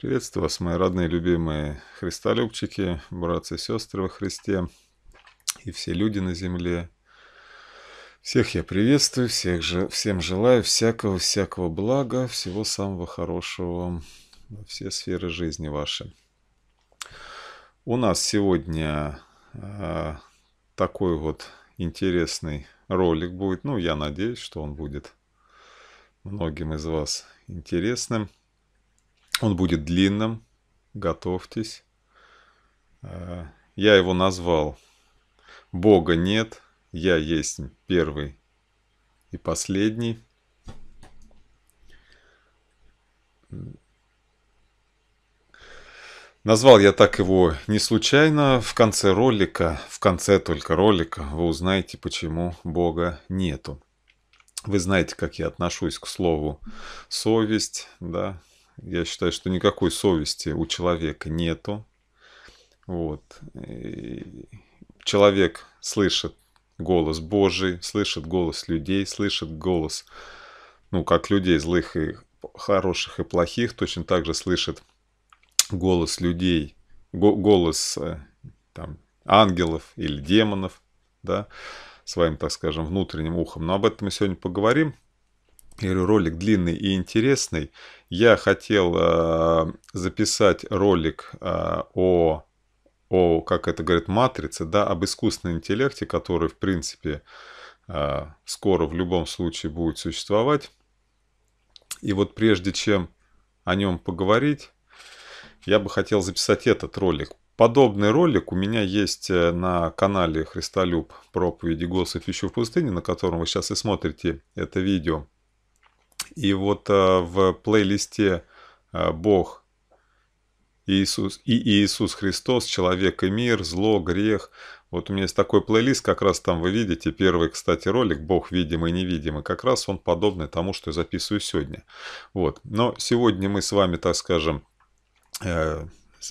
Приветствую вас, мои родные, любимые христолюбчики, братцы и сестры во Христе и все люди на земле. Всех я приветствую, всех же, всем желаю всякого-всякого блага, всего самого хорошего во все сферы жизни ваши. У нас сегодня э, такой вот интересный ролик будет. Ну, я надеюсь, что он будет многим из вас интересным. Он будет длинным, готовьтесь. Э, я его назвал «Бога нет, я есть первый и последний». Назвал я так его не случайно. В конце ролика, в конце только ролика, вы узнаете, почему Бога нету. Вы знаете, как я отношусь к слову совесть, да, я считаю, что никакой совести у человека нету. Вот. человек слышит голос Божий, слышит голос людей, слышит голос, ну, как людей злых и хороших и плохих, точно так же слышит голос людей, голос э, там, ангелов или демонов, да, своим, так скажем, внутренним ухом. Но об этом мы сегодня поговорим говорю, ролик длинный и интересный. Я хотел э, записать ролик э, о, о, как это говорит, матрице, да, об искусственном интеллекте, который, в принципе, э, скоро в любом случае будет существовать. И вот прежде чем о нем поговорить, я бы хотел записать этот ролик. Подобный ролик у меня есть э, на канале Христолюб проповеди «Голосов еще в пустыне», на котором вы сейчас и смотрите это видео. И вот э, в плейлисте э, «Бог», Иисус, и Иисус Христос, человек и мир, зло, грех. Вот у меня есть такой плейлист, как раз там вы видите, первый, кстати, ролик «Бог видимый и невидимый», как раз он подобный тому, что я записываю сегодня. Вот. Но сегодня мы с вами, так скажем, э,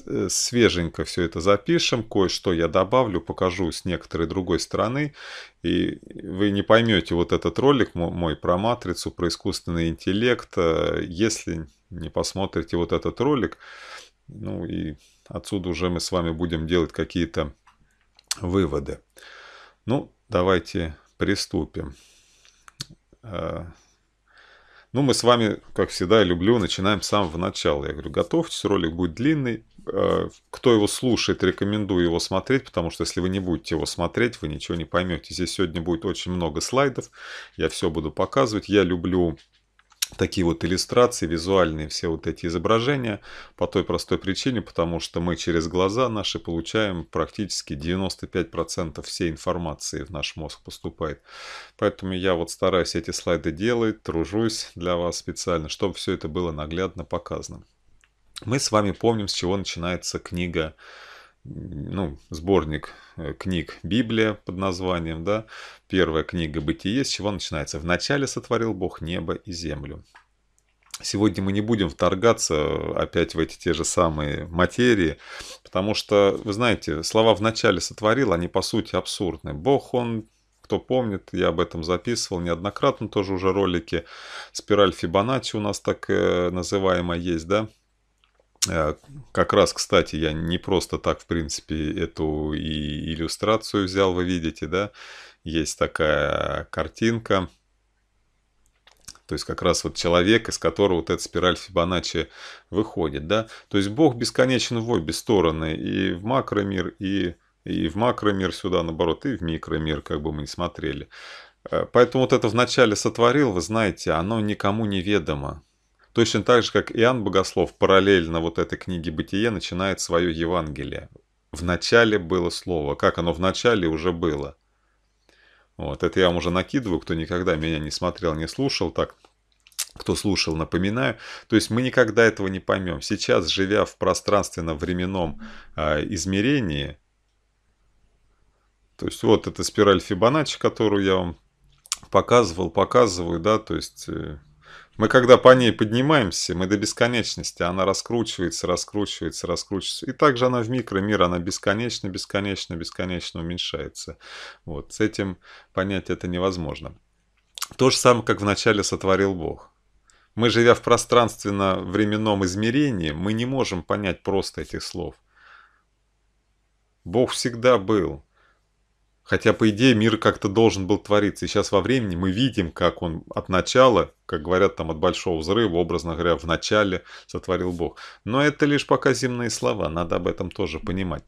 Э, свеженько все это запишем, кое-что я добавлю, покажу с некоторой другой стороны, и вы не поймете вот этот ролик мой про матрицу, про искусственный интеллект, э, если не посмотрите вот этот ролик, ну и отсюда уже мы с вами будем делать какие-то выводы. Ну, давайте приступим. Э, ну, мы с вами, как всегда, люблю, начинаем с самого начала. Я говорю, готовьтесь, ролик будет длинный. Э, кто его слушает, рекомендую его смотреть, потому что если вы не будете его смотреть, вы ничего не поймете. Здесь сегодня будет очень много слайдов, я все буду показывать. Я люблю такие вот иллюстрации, визуальные все вот эти изображения по той простой причине, потому что мы через глаза наши получаем практически 95% всей информации в наш мозг поступает. Поэтому я вот стараюсь эти слайды делать, тружусь для вас специально, чтобы все это было наглядно показано. Мы с вами помним, с чего начинается книга ну, сборник э, книг Библия под названием, да, первая книга Бытие, с чего начинается. «Вначале сотворил Бог небо и землю». Сегодня мы не будем вторгаться э, опять в эти те же самые материи, потому что, вы знаете, слова «вначале сотворил», они по сути абсурдны. Бог, он кто помнит, я об этом записывал неоднократно тоже уже ролики. Спираль Фибоначчи у нас так э, называемая есть, да, Э, как раз, кстати, я не просто так, в принципе, эту и иллюстрацию взял, вы видите, да, есть такая картинка, то есть как раз вот человек, из которого вот эта спираль Фибоначчи выходит, да. То есть Бог бесконечен в обе стороны, и в макромир, и, и в макромир сюда, наоборот, и в микромир, как бы мы ни смотрели. Э, поэтому вот это вначале сотворил, вы знаете, оно никому не ведомо. Точно так же, как Иоанн Богослов, параллельно вот этой книге «Бытие» начинает свое Евангелие. В начале было слово, как оно в начале уже было. Вот, это я вам уже накидываю, кто никогда меня не смотрел, не слушал, так, кто слушал, напоминаю. То есть мы никогда этого не поймем. Сейчас, живя в пространственно-временном э, измерении, то есть вот эта спираль Фибоначчи, которую я вам показывал, показываю, да, то есть... Э, мы когда по ней поднимаемся, мы до бесконечности, она раскручивается, раскручивается, раскручивается. И также она в микромир, она бесконечно, бесконечно, бесконечно уменьшается. Вот, с этим понять это невозможно. То же самое, как вначале сотворил Бог. Мы, живя в пространственно-временном измерении, мы не можем понять просто этих слов. Бог всегда был, Хотя, по идее, мир как-то должен был твориться. И сейчас во времени мы видим, как он от начала, как говорят там от большого взрыва, образно говоря, в начале сотворил Бог. Но это лишь пока земные слова, надо об этом тоже понимать.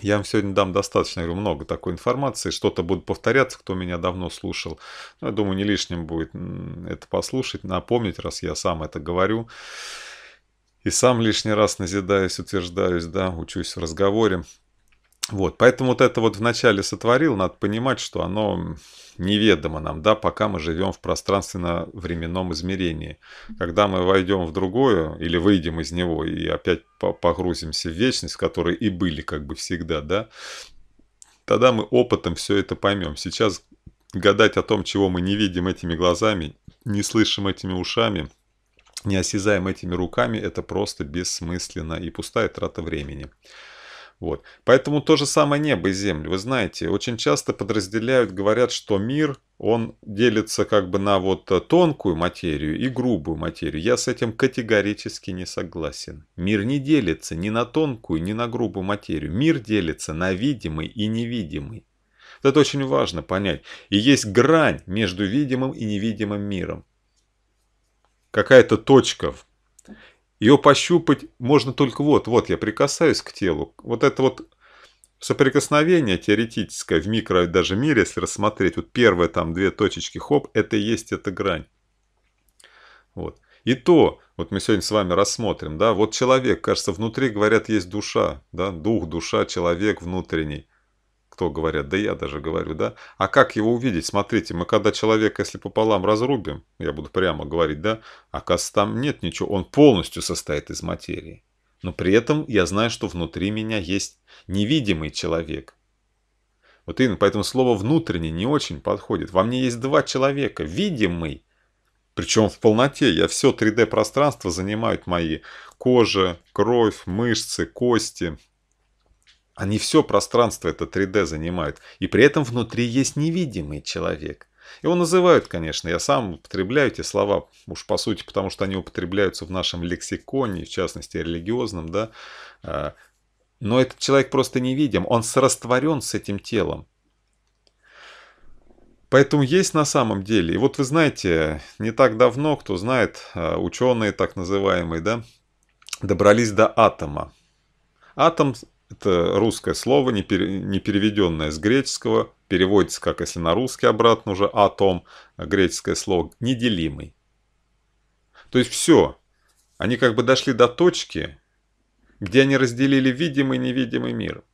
Я вам сегодня дам достаточно, говорю, много такой информации, что-то будет повторяться, кто меня давно слушал. Ну, я думаю, не лишним будет это послушать, напомнить, раз я сам это говорю. И сам лишний раз назидаюсь, утверждаюсь, да, учусь в разговоре. Вот, поэтому вот это вот вначале сотворил, надо понимать, что оно неведомо нам, да, пока мы живем в пространственно-временном измерении. Когда мы войдем в другое или выйдем из него и опять погрузимся в вечность, которые и были как бы всегда, да, тогда мы опытом все это поймем. Сейчас гадать о том, чего мы не видим этими глазами, не слышим этими ушами, не осязаем этими руками, это просто бессмысленно и пустая трата времени. Вот. Поэтому то же самое небо и землю. Вы знаете, очень часто подразделяют, говорят, что мир, он делится как бы на вот э, тонкую материю и грубую материю. Я с этим категорически не согласен. Мир не делится ни на тонкую, ни на грубую материю. Мир делится на видимый и невидимый. Вот это очень важно понять. И есть грань между видимым и невидимым миром. Какая-то точка. Ее пощупать можно только вот, вот я прикасаюсь к телу. Вот это вот соприкосновение теоретическое в микро даже мире, если рассмотреть, вот первые там две точечки, хоп, это и есть эта грань. Вот. И то, вот мы сегодня с вами рассмотрим, да, вот человек, кажется, внутри, говорят, есть душа, да, дух, душа, человек внутренний кто говорят, да я даже говорю, да? А как его увидеть? Смотрите, мы когда человека, если пополам разрубим, я буду прямо говорить, да, оказывается, а там нет ничего, он полностью состоит из материи. Но при этом я знаю, что внутри меня есть невидимый человек. Вот именно, поэтому слово «внутренний» не очень подходит. Во мне есть два человека, видимый, причем в полноте. Я все 3D-пространство занимают мои кожа, кровь, мышцы, кости, они все пространство это 3D занимают, и при этом внутри есть невидимый человек. Его называют, конечно, я сам употребляю эти слова, уж по сути, потому что они употребляются в нашем лексиконе, в частности религиозном, да. А, но этот человек просто невидим, он срастворен с этим телом. Поэтому есть на самом деле. И вот вы знаете, не так давно, кто знает, а, ученые так называемые, да, добрались до атома. Атом это русское слово, не, пере, переведенное с греческого, переводится как, если на русский обратно уже, атом, а греческое слово, неделимый. То есть все. Они как бы дошли до точки, где они разделили видимый и невидимый мир.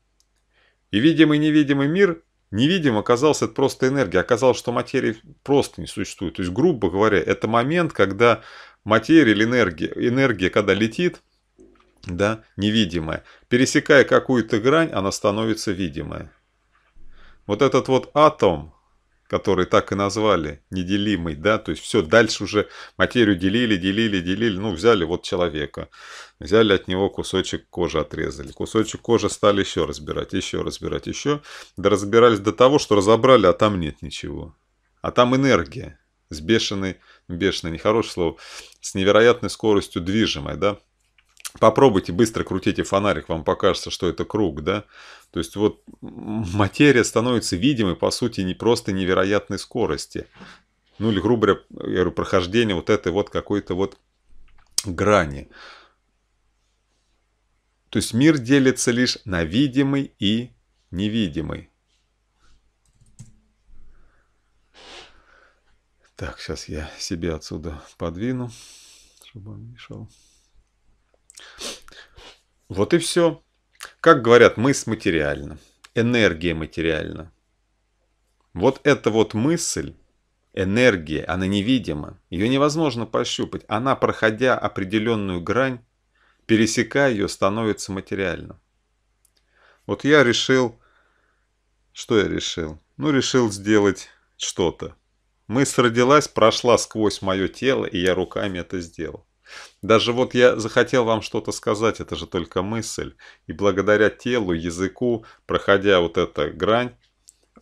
И видимый и невидимый мир, невидим оказался это просто энергия, оказалось, что материи просто не существует. То есть, грубо говоря, это момент, когда материя или энергия, энергия когда летит – да, невидимая. Пересекая какую-то грань, она становится видимая. Вот этот вот атом, который так и назвали, неделимый, да, то есть все, дальше уже материю делили, делили, делили, ну, взяли вот человека, взяли от него кусочек кожи, отрезали, кусочек кожи стали еще разбирать, еще разбирать, еще, да разбирались до того, что разобрали, а там нет ничего, а там энергия, с бешеной, бешеной, нехорошее слово, с невероятной скоростью движимой, да, попробуйте быстро крутите фонарик, вам покажется, что это круг, да? То есть вот материя становится видимой, по сути, не просто невероятной скорости. Ну или, грубо говоря, говорю, прохождение вот этой вот какой-то вот грани. То есть мир делится лишь на видимый и невидимый. Так, сейчас я себе отсюда подвину, чтобы он мешал. Вот и все. Как говорят, мысль материальна, энергия материальна. Вот эта вот мысль, энергия, она невидима, ее невозможно пощупать. Она, проходя определенную грань, пересекая ее, становится материальным. Вот я решил, что я решил? Ну, решил сделать что-то. Мысль родилась, прошла сквозь мое тело, и я руками это сделал. Даже вот я захотел вам что-то сказать, это же только мысль. И благодаря телу, языку, проходя вот эту грань,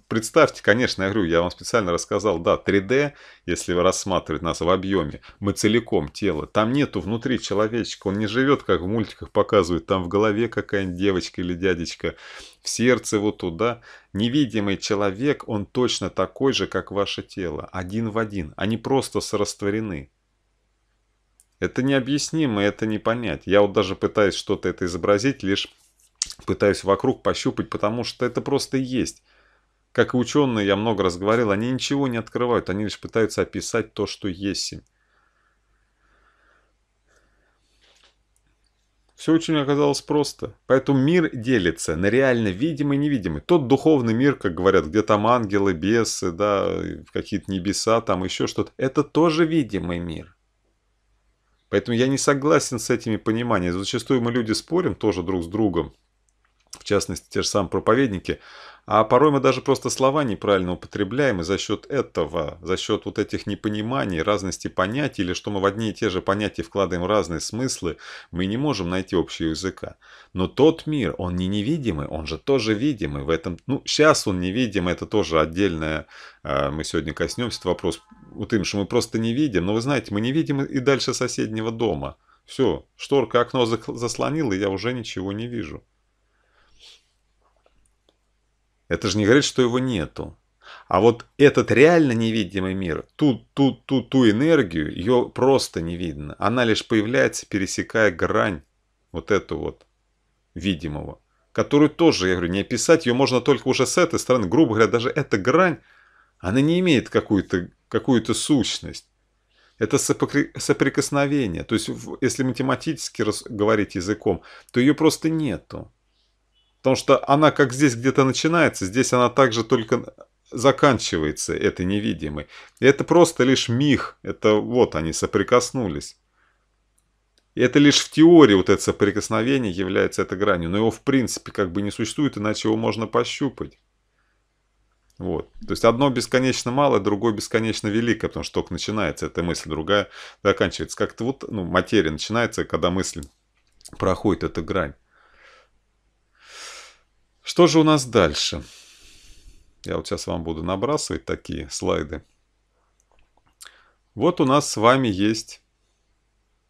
Представьте, конечно, я говорю, я вам специально рассказал, да, 3D, если рассматривать нас в объеме, мы целиком тело, там нету внутри человечка, он не живет, как в мультиках показывают, там в голове какая-нибудь девочка или дядечка, в сердце вот туда. Невидимый человек, он точно такой же, как ваше тело, один в один, они просто срастворены. Это необъяснимо, это не понять. Я вот даже пытаюсь что-то это изобразить, лишь пытаюсь вокруг пощупать, потому что это просто есть. Как и ученые, я много раз говорил, они ничего не открывают, они лишь пытаются описать то, что есть Все очень оказалось просто. Поэтому мир делится на реально видимый и невидимый. Тот духовный мир, как говорят, где там ангелы, бесы, да, какие-то небеса, там еще что-то. Это тоже видимый мир. Поэтому я не согласен с этими пониманиями. Зачастую мы люди спорим тоже друг с другом, в частности, те же самые проповедники, а порой мы даже просто слова неправильно употребляем, и за счет этого, за счет вот этих непониманий, разности понятий, или что мы в одни и те же понятия вкладываем разные смыслы, мы не можем найти общего языка. Но тот мир, он не невидимый, он же тоже видимый. В этом, ну, сейчас он невидимый, это тоже отдельная, э, мы сегодня коснемся этот вопрос, вот им, что мы просто не видим, но вы знаете, мы не видим и дальше соседнего дома. Все, шторка окно заслонила, и я уже ничего не вижу. Это же не говорит, что его нету. А вот этот реально невидимый мир, ту, ту, ту, ту энергию, ее просто не видно. Она лишь появляется, пересекая грань вот эту вот видимого, которую тоже, я говорю, не описать, ее можно только уже с этой стороны. Грубо говоря, даже эта грань, она не имеет какую-то какую -то сущность. Это соприкосновение. То есть, если математически говорить языком, то ее просто нету. Потому что она как здесь где-то начинается, здесь она также только заканчивается, этой невидимой. И это просто лишь миг, это вот они соприкоснулись. И это лишь в теории вот это соприкосновение является этой гранью, но его в принципе как бы не существует, иначе его можно пощупать. Вот. То есть одно бесконечно малое, другое бесконечно великое, потому что только начинается эта мысль, другая заканчивается. Как-то вот ну, материя начинается, когда мысль проходит эту грань. Что же у нас дальше? Я вот сейчас вам буду набрасывать такие слайды. Вот у нас с вами есть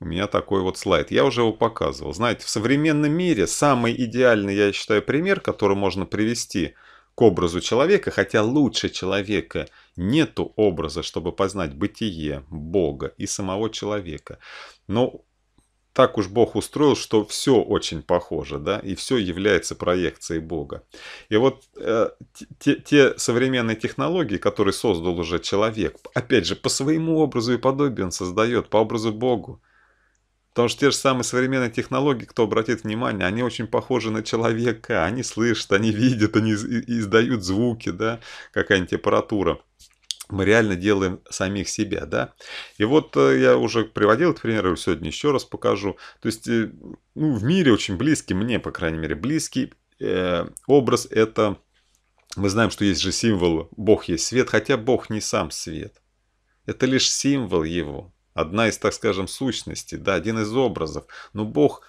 у меня такой вот слайд. Я уже его показывал. Знаете, в современном мире самый идеальный, я считаю, пример, который можно привести к образу человека, хотя лучше человека нету образа, чтобы познать бытие, Бога и самого человека. Но так уж Бог устроил, что все очень похоже, да, и все является проекцией Бога. И вот э, те, те современные технологии, которые создал уже человек, опять же, по своему образу и подобию он создает, по образу Богу. Потому что те же самые современные технологии, кто обратит внимание, они очень похожи на человека. Они слышат, они видят, они издают звуки, да, какая-нибудь аппаратура мы реально делаем самих себя, да. И вот э, я уже приводил этот пример, сегодня еще раз покажу. То есть, э, ну, в мире очень близкий, мне, по крайней мере, близкий э, образ это... Мы знаем, что есть же символ «Бог есть свет», хотя Бог не сам свет. Это лишь символ его, одна из, так скажем, сущностей, да, один из образов. Но Бог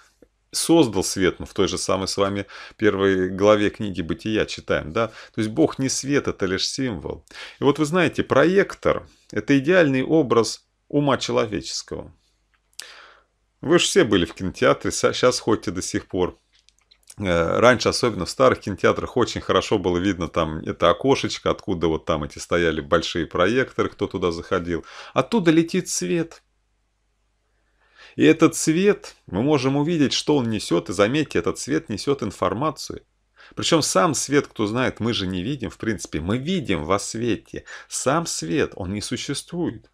создал свет, мы ну, в той же самой с вами первой главе книги «Бытия» читаем, да? То есть Бог не свет, это лишь символ. И вот вы знаете, проектор – это идеальный образ ума человеческого. Вы же все были в кинотеатре, сейчас ходите до сих пор. Э, раньше, особенно в старых кинотеатрах, очень хорошо было видно там это окошечко, откуда вот там эти стояли большие проекторы, кто туда заходил. Оттуда летит свет – и этот цвет, мы можем увидеть, что он несет, и заметьте, этот цвет несет информацию. Причем сам свет, кто знает, мы же не видим, в принципе, мы видим во свете. Сам свет, он не существует.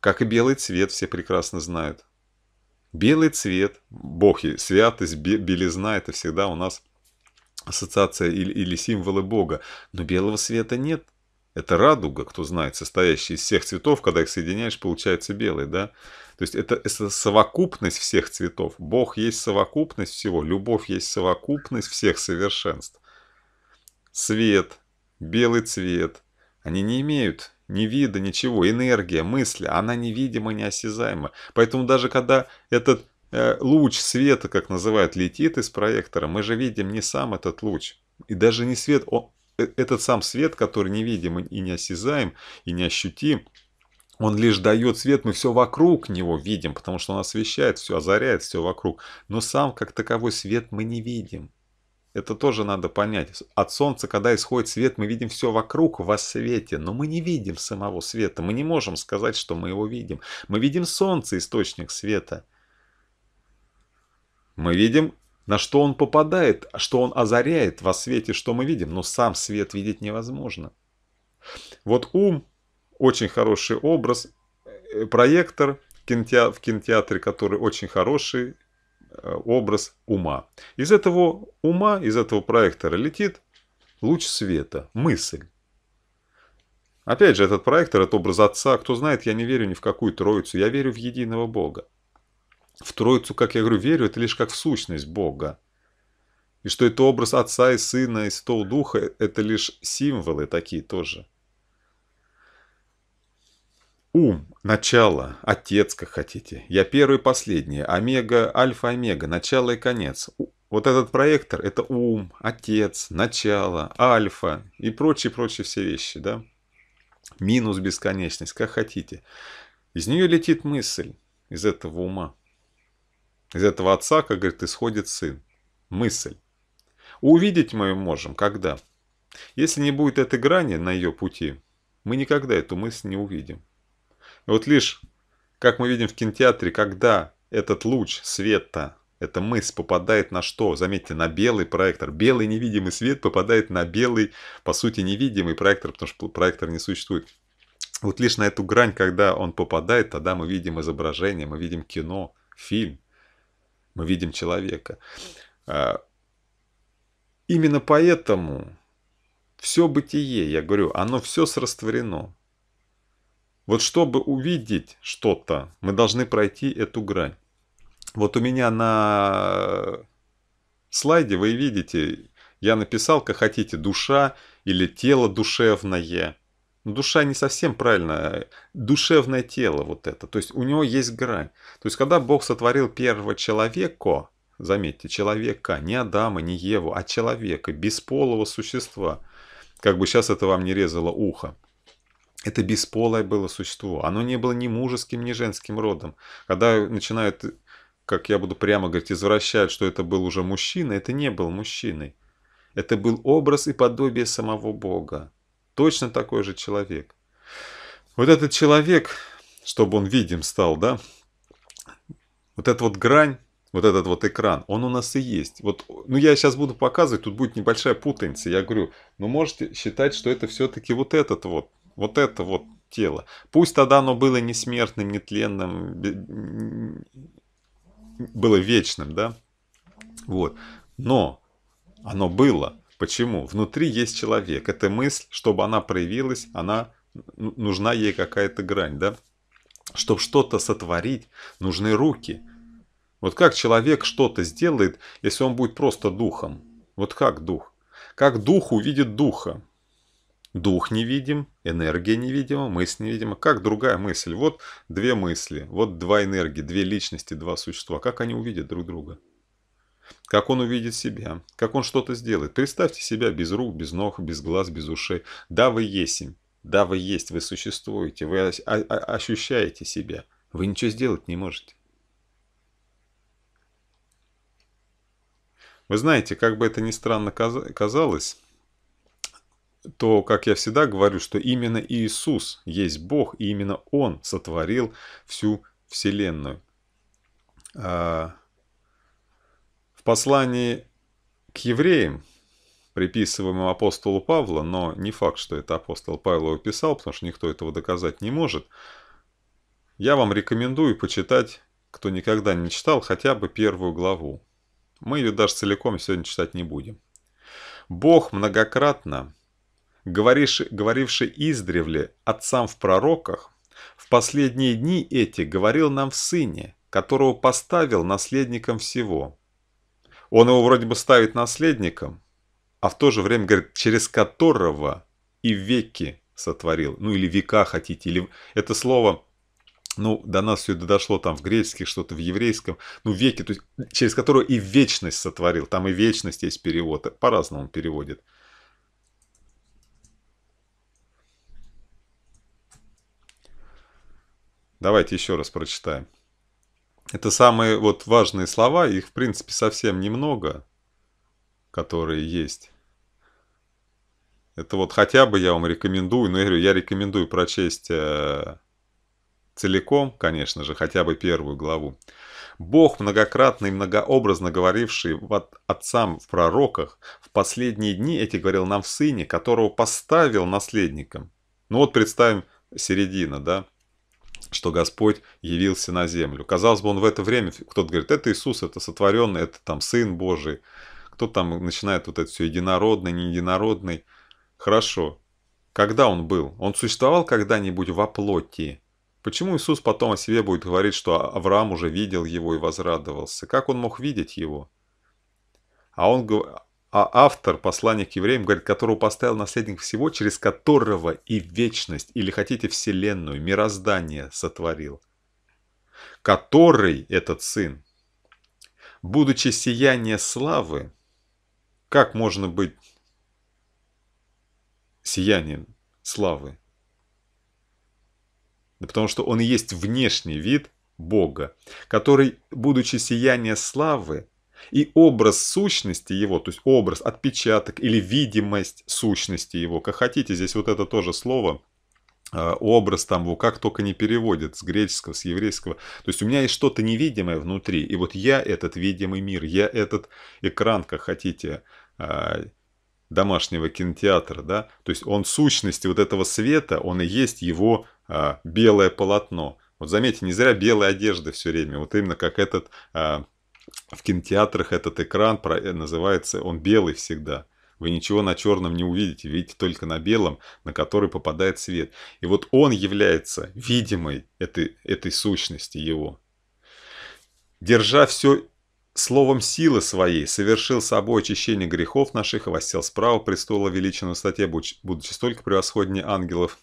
Как и белый цвет, все прекрасно знают. Белый цвет, Бог и святость, белизна, это всегда у нас ассоциация или, или символы Бога. Но белого света нет. Это радуга, кто знает, состоящая из всех цветов, когда их соединяешь, получается белый, да? То есть это, это совокупность всех цветов. Бог есть совокупность всего, любовь есть совокупность всех совершенств. Свет, белый цвет, они не имеют ни вида, ничего. Энергия, мысли, она невидима, неосязаема. Поэтому даже когда этот э, луч света, как называют, летит из проектора, мы же видим не сам этот луч. И даже не свет, он, Э, этот сам свет, который невидим и не осязаем, и не ощутим, он лишь дает свет, мы все вокруг него видим, потому что он освещает, все озаряет, все вокруг. Но сам как таковой свет мы не видим. Это тоже надо понять. От солнца, когда исходит свет, мы видим все вокруг во свете, но мы не видим самого света. Мы не можем сказать, что мы его видим. Мы видим солнце, источник света. Мы видим на что он попадает, что он озаряет во свете, что мы видим, но сам свет видеть невозможно. Вот ум – очень хороший образ, э, проектор в кинотеатре, который очень хороший э, образ ума. Из этого ума, из этого проектора летит луч света, мысль. Опять же, этот проектор, этот образ Отца, кто знает, я не верю ни в какую Троицу, я верю в единого Бога. В Троицу, как я говорю, верю, это лишь как в сущность Бога. И что это образ Отца и Сына и Святого Духа, это лишь символы такие тоже. Ум, начало, отец, как хотите. Я первый и последний, омега, альфа-омега, начало и конец. Вот этот проектор – это ум, отец, начало, альфа и прочие-прочие все вещи, да? Минус бесконечность, как хотите. Из нее летит мысль, из этого ума. Из этого отца, как говорит, исходит сын. Мысль. Увидеть мы можем, когда. Если не будет этой грани на ее пути, мы никогда эту мысль не увидим. И вот лишь, как мы видим в кинотеатре, когда этот луч света, эта мысль попадает на что? Заметьте, на белый проектор. Белый невидимый свет попадает на белый, по сути, невидимый проектор, потому что проектор не существует. Вот лишь на эту грань, когда он попадает, тогда мы видим изображение, мы видим кино, фильм мы видим человека. А, именно поэтому все бытие, я говорю, оно все срастворено. Вот чтобы увидеть что-то, мы должны пройти эту грань. Вот у меня на слайде вы видите, я написал, как хотите, душа или тело душевное – но ну, душа не совсем правильно, э, душевное тело вот это. То есть у него есть грань. То есть когда Бог сотворил первого человека, заметьте, человека, не Адама, не Еву, а человека, бесполого существа, как бы сейчас это вам не резало ухо, это бесполое было существо. Оно не было ни мужеским, ни женским родом. Когда начинают, как я буду прямо говорить, извращать, что это был уже мужчина, это не был мужчиной. Это был образ и подобие самого Бога точно такой же человек. Вот этот человек, чтобы он видим стал, да, вот эта вот грань, вот этот вот экран, он у нас и есть. Вот, ну, я сейчас буду показывать, тут будет небольшая путаница. Я говорю, ну, можете считать, что это все-таки вот этот вот, вот это вот тело. Пусть тогда оно было не смертным, не тленным, было вечным, да? Вот. Но оно было. Почему? Внутри есть человек. Эта мысль, чтобы она проявилась, она нужна ей какая-то грань, да? Чтобы что-то сотворить, нужны руки. Вот как человек что-то сделает, если он будет просто духом? Вот как дух? Как дух увидит духа? Дух невидим, энергия невидима, мысль невидима. Как другая мысль? Вот две мысли, вот два энергии, две личности, два существа. Как они увидят друг друга? как он увидит себя, как он что-то сделает. Представьте себя без рук, без ног, без глаз, без ушей. Да, вы есть, да, вы есть, вы существуете, вы а, а, ощущаете себя. Вы ничего сделать не можете. Вы знаете, как бы это ни странно казалось, то, как я всегда говорю, что именно Иисус есть Бог, и именно Он сотворил всю Вселенную. А, в послании к евреям, приписываемому апостолу Павла, но не факт, что это апостол Павел его писал, потому что никто этого доказать не может, я вам рекомендую почитать, кто никогда не читал, хотя бы первую главу. Мы ее даже целиком сегодня читать не будем. Бог многократно, говоривший, говоривший издревле отцам в пророках, в последние дни эти говорил нам в Сыне, которого поставил наследником всего, он его вроде бы ставит наследником, а в то же время говорит, через которого и веки сотворил. Ну или века хотите, или это слово, ну до нас все это дошло там в греческих, что-то в еврейском, ну веки, то есть через которого и вечность сотворил. Там и вечность есть перевод, по-разному переводит. Давайте еще раз прочитаем. Это самые вот важные слова, их в принципе совсем немного, которые есть. Это вот хотя бы я вам рекомендую, но ну, я говорю, я рекомендую прочесть э, целиком, конечно же, хотя бы первую главу. Бог, многократно и многообразно говоривший от отцам в пророках, в последние дни эти говорил нам в сыне, которого поставил наследником. Ну вот представим середина, да? что Господь явился на землю. Казалось бы, он в это время, кто-то говорит, это Иисус, это сотворенный, это там Сын Божий. Кто там начинает вот это все единородный, не единородный. Хорошо. Когда он был? Он существовал когда-нибудь во плоти? Почему Иисус потом о себе будет говорить, что Авраам уже видел его и возрадовался? Как он мог видеть его? А он, а автор, послание к евреям, говорит, которого поставил наследник всего, через которого и вечность, или хотите вселенную, мироздание сотворил. Который этот сын, будучи сияние славы, как можно быть сиянием славы? Да потому что он и есть внешний вид Бога, который, будучи сияние славы, и образ сущности его, то есть образ, отпечаток или видимость сущности его, как хотите, здесь вот это тоже слово, а, образ там его как только не переводят с греческого, с еврейского. То есть у меня есть что-то невидимое внутри, и вот я этот видимый мир, я этот экран, как хотите, а, домашнего кинотеатра, да, то есть он сущности вот этого света, он и есть его а, белое полотно. Вот заметьте, не зря белые одежды все время, вот именно как этот в кинотеатрах этот экран э, называется, он белый всегда. Вы ничего на черном не увидите, видите только на белом, на который попадает свет. И вот он является видимой этой, этой сущности его. Держа все словом силы своей, совершил собой очищение грехов наших и воссел справа престола величия на статье, будучи столько превосходнее ангелов,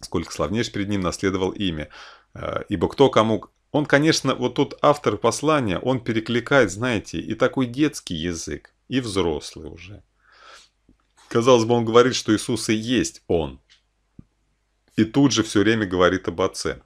сколько славнейший перед ним наследовал имя. Э, ибо кто кому он, конечно, вот тут автор послания, он перекликает, знаете, и такой детский язык, и взрослый уже. Казалось бы, он говорит, что Иисус и есть Он. И тут же все время говорит об Отце.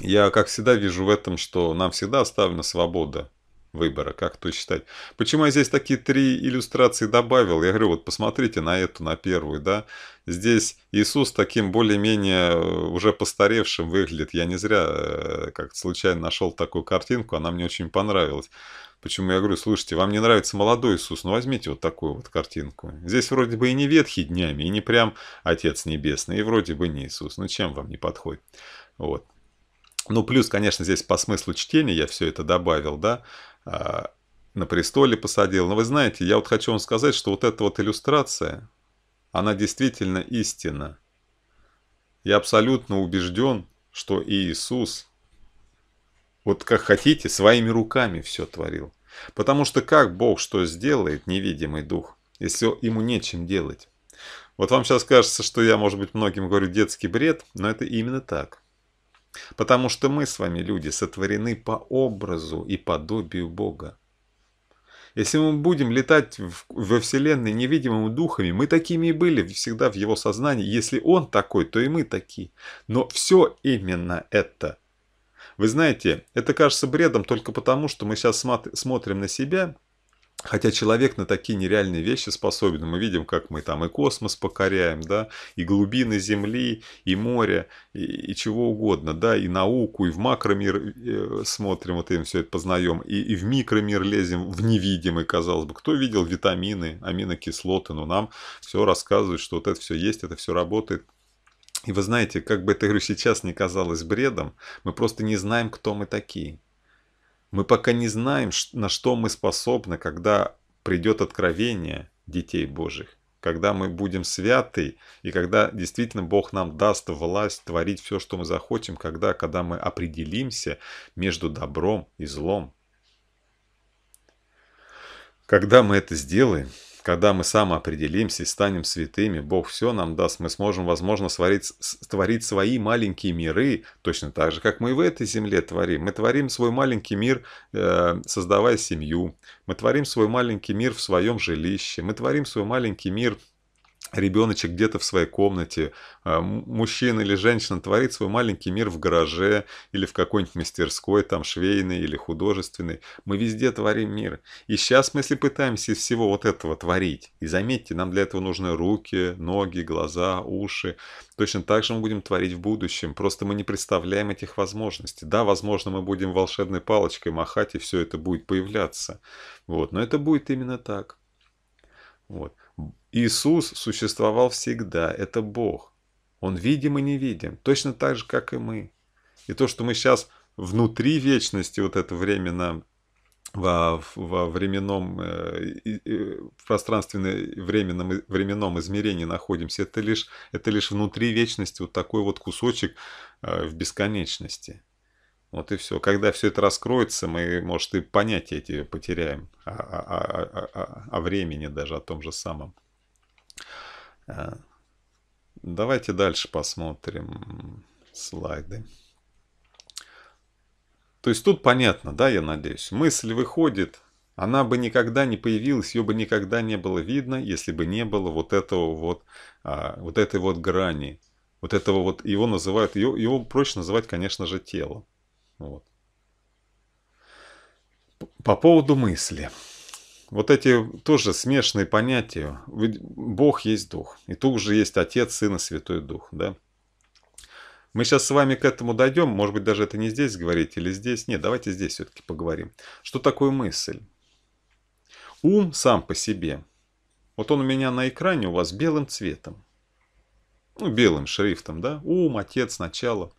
Я, как всегда, вижу в этом, что нам всегда оставлена свобода выбора, как то считать. Почему я здесь такие три иллюстрации добавил? Я говорю, вот посмотрите на эту, на первую, да. Здесь Иисус таким более-менее э, уже постаревшим выглядит. Я не зря э, как случайно нашел такую картинку, она мне очень понравилась. Почему я говорю, слушайте, вам не нравится молодой Иисус, ну возьмите вот такую вот картинку. Здесь вроде бы и не ветхий днями, и не прям Отец Небесный, и вроде бы не Иисус. Ну чем вам не подходит? Вот. Ну, плюс, конечно, здесь по смыслу чтения я все это добавил, да. А, на престоле посадил. Но вы знаете, я вот хочу вам сказать, что вот эта вот иллюстрация, она действительно истина. Я абсолютно убежден, что Иисус, вот как хотите, своими руками все творил. Потому что как Бог что сделает, невидимый дух, если ему нечем делать? Вот вам сейчас кажется, что я, может быть, многим говорю детский бред, но это именно так. Потому что мы с вами, люди, сотворены по образу и подобию Бога. Если мы будем летать в, во Вселенной невидимыми духами, мы такими и были всегда в его сознании. Если он такой, то и мы такие. Но все именно это. Вы знаете, это кажется бредом только потому, что мы сейчас смотрим на себя – Хотя человек на такие нереальные вещи способен. Мы видим, как мы там и космос покоряем, да, и глубины Земли, и море, и, и чего угодно, да, и науку, и в макромир э, смотрим, вот им все это познаем, и, и в микромир лезем, в невидимый, казалось бы. Кто видел витамины, аминокислоты, но ну, нам все рассказывают, что вот это все есть, это все работает. И вы знаете, как бы это, говорю, сейчас не казалось бредом, мы просто не знаем, кто мы такие. Мы пока не знаем, на что мы способны, когда придет откровение детей Божьих, когда мы будем святы, и когда действительно Бог нам даст власть творить все, что мы захотим, когда, когда мы определимся между добром и злом. Когда мы это сделаем, когда мы самоопределимся и станем святыми, Бог все нам даст, мы сможем, возможно, сварить, творить свои маленькие миры, точно так же, как мы и в этой земле творим. Мы творим свой маленький мир, э, создавая семью, мы творим свой маленький мир в своем жилище, мы творим свой маленький мир – ребеночек где-то в своей комнате, а, мужчина или женщина творит свой маленький мир в гараже или в какой-нибудь мастерской, там швейной или художественной. Мы везде творим мир. И сейчас мы, если пытаемся из всего вот этого творить, и заметьте, нам для этого нужны руки, ноги, глаза, уши, точно так же мы будем творить в будущем. Просто мы не представляем этих возможностей. Да, возможно, мы будем волшебной палочкой махать, и все это будет появляться. Вот. Но это будет именно так. Вот. Иисус существовал всегда, это Бог. Он видим и невидим, точно так же, как и мы. И то, что мы сейчас внутри вечности, вот это время во, во временном, э, в пространственно-временном временном измерении находимся, это лишь, это лишь внутри вечности вот такой вот кусочек э, в бесконечности. Вот и все. Когда все это раскроется, мы, может, и понятия эти потеряем о, о, о, о времени даже, о том же самом. Э, давайте дальше посмотрим слайды. То есть тут понятно, да, я надеюсь. Мысль выходит, она бы никогда не появилась, ее бы никогда не было видно, если бы не было вот этого вот, а, вот этой вот грани. Вот этого вот, его называют, его, его проще называть, конечно же, телом. Ну вот. По поводу мысли. Вот эти тоже смешные понятия. Бог есть Дух. И тут же есть Отец, Сын и Святой Дух. Да? Мы сейчас с вами к этому дойдем. Может быть, даже это не здесь говорить или здесь. Нет, давайте здесь все-таки поговорим. Что такое мысль? Ум сам по себе. Вот он у меня на экране у вас белым цветом. Ну, белым шрифтом, да? Ум, отец, начало.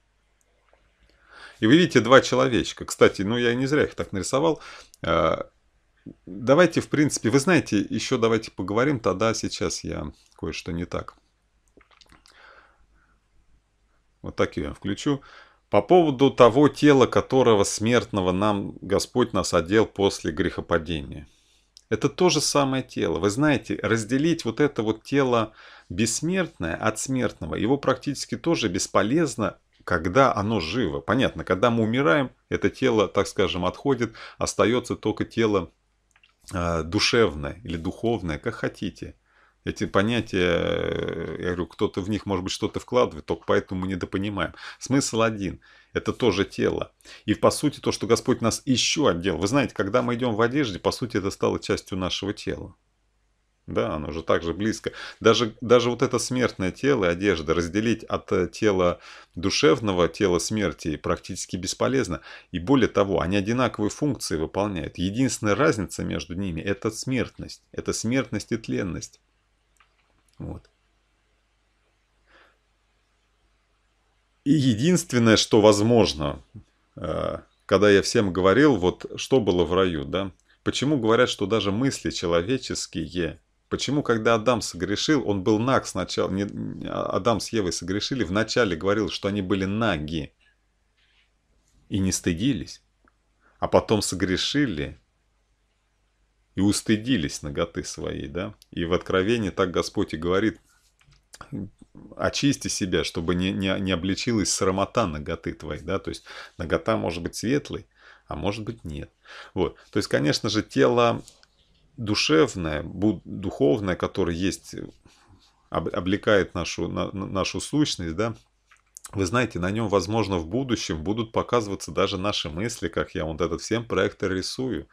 И вы видите два человечка. Кстати, ну я не зря их так нарисовал. А, давайте, в принципе, вы знаете, еще давайте поговорим, тогда сейчас я кое-что не так. Вот так я включу. По поводу того тела, которого смертного нам Господь нас одел после грехопадения. Это то же самое тело. Вы знаете, разделить вот это вот тело бессмертное от смертного, его практически тоже бесполезно когда оно живо. Понятно, когда мы умираем, это тело, так скажем, отходит, остается только тело э, душевное или духовное, как хотите. Эти понятия, э, я говорю, кто-то в них, может быть, что-то вкладывает, только поэтому мы недопонимаем. Смысл один – это тоже тело. И, по сути, то, что Господь нас еще отдел. Вы знаете, когда мы идем в одежде, по сути, это стало частью нашего тела. Да, оно же так же близко. Даже, даже вот это смертное тело и одежда разделить от э, тела душевного, тела смерти практически бесполезно. И более того, они одинаковые функции выполняют. Единственная разница между ними – это смертность. Это смертность и тленность. Вот. И единственное, что возможно, э, когда я всем говорил, вот что было в раю, да, Почему говорят, что даже мысли человеческие Почему, когда Адам согрешил, он был наг сначала, не, а, Адам с Евой согрешили, вначале говорил, что они были наги и не стыдились, а потом согрешили и устыдились ноготы своей, да? И в Откровении так Господь и говорит, очисти себя, чтобы не, не, не обличилась срамота ноготы твоей, да? То есть ногота может быть светлой, а может быть нет. Вот. То есть, конечно же, тело душевное, духовное, которое есть, э, облекает нашу, на, нашу сущность, да, вы знаете, на нем, возможно, в будущем будут показываться даже наши мысли, как я вот этот всем проектор рисую.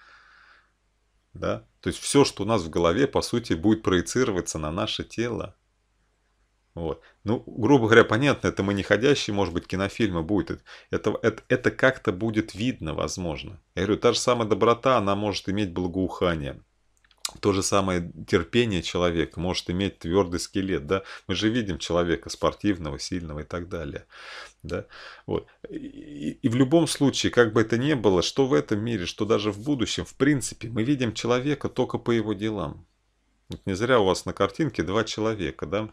Да? То есть все, что у нас в голове, по сути, будет проецироваться на наше тело. Вот. Ну, грубо говоря, понятно, это мы не ходящие, может быть, кинофильмы будет. Это, это, это как-то будет видно, возможно. Я говорю, та же самая доброта, она может иметь благоухание то же самое терпение человека может иметь твердый скелет, да, мы же видим человека спортивного, сильного и так далее, да, вот, и, и в любом случае, как бы это ни было, что в этом мире, что даже в будущем, в принципе, мы видим человека только по его делам, вот не зря у вас на картинке два человека, да,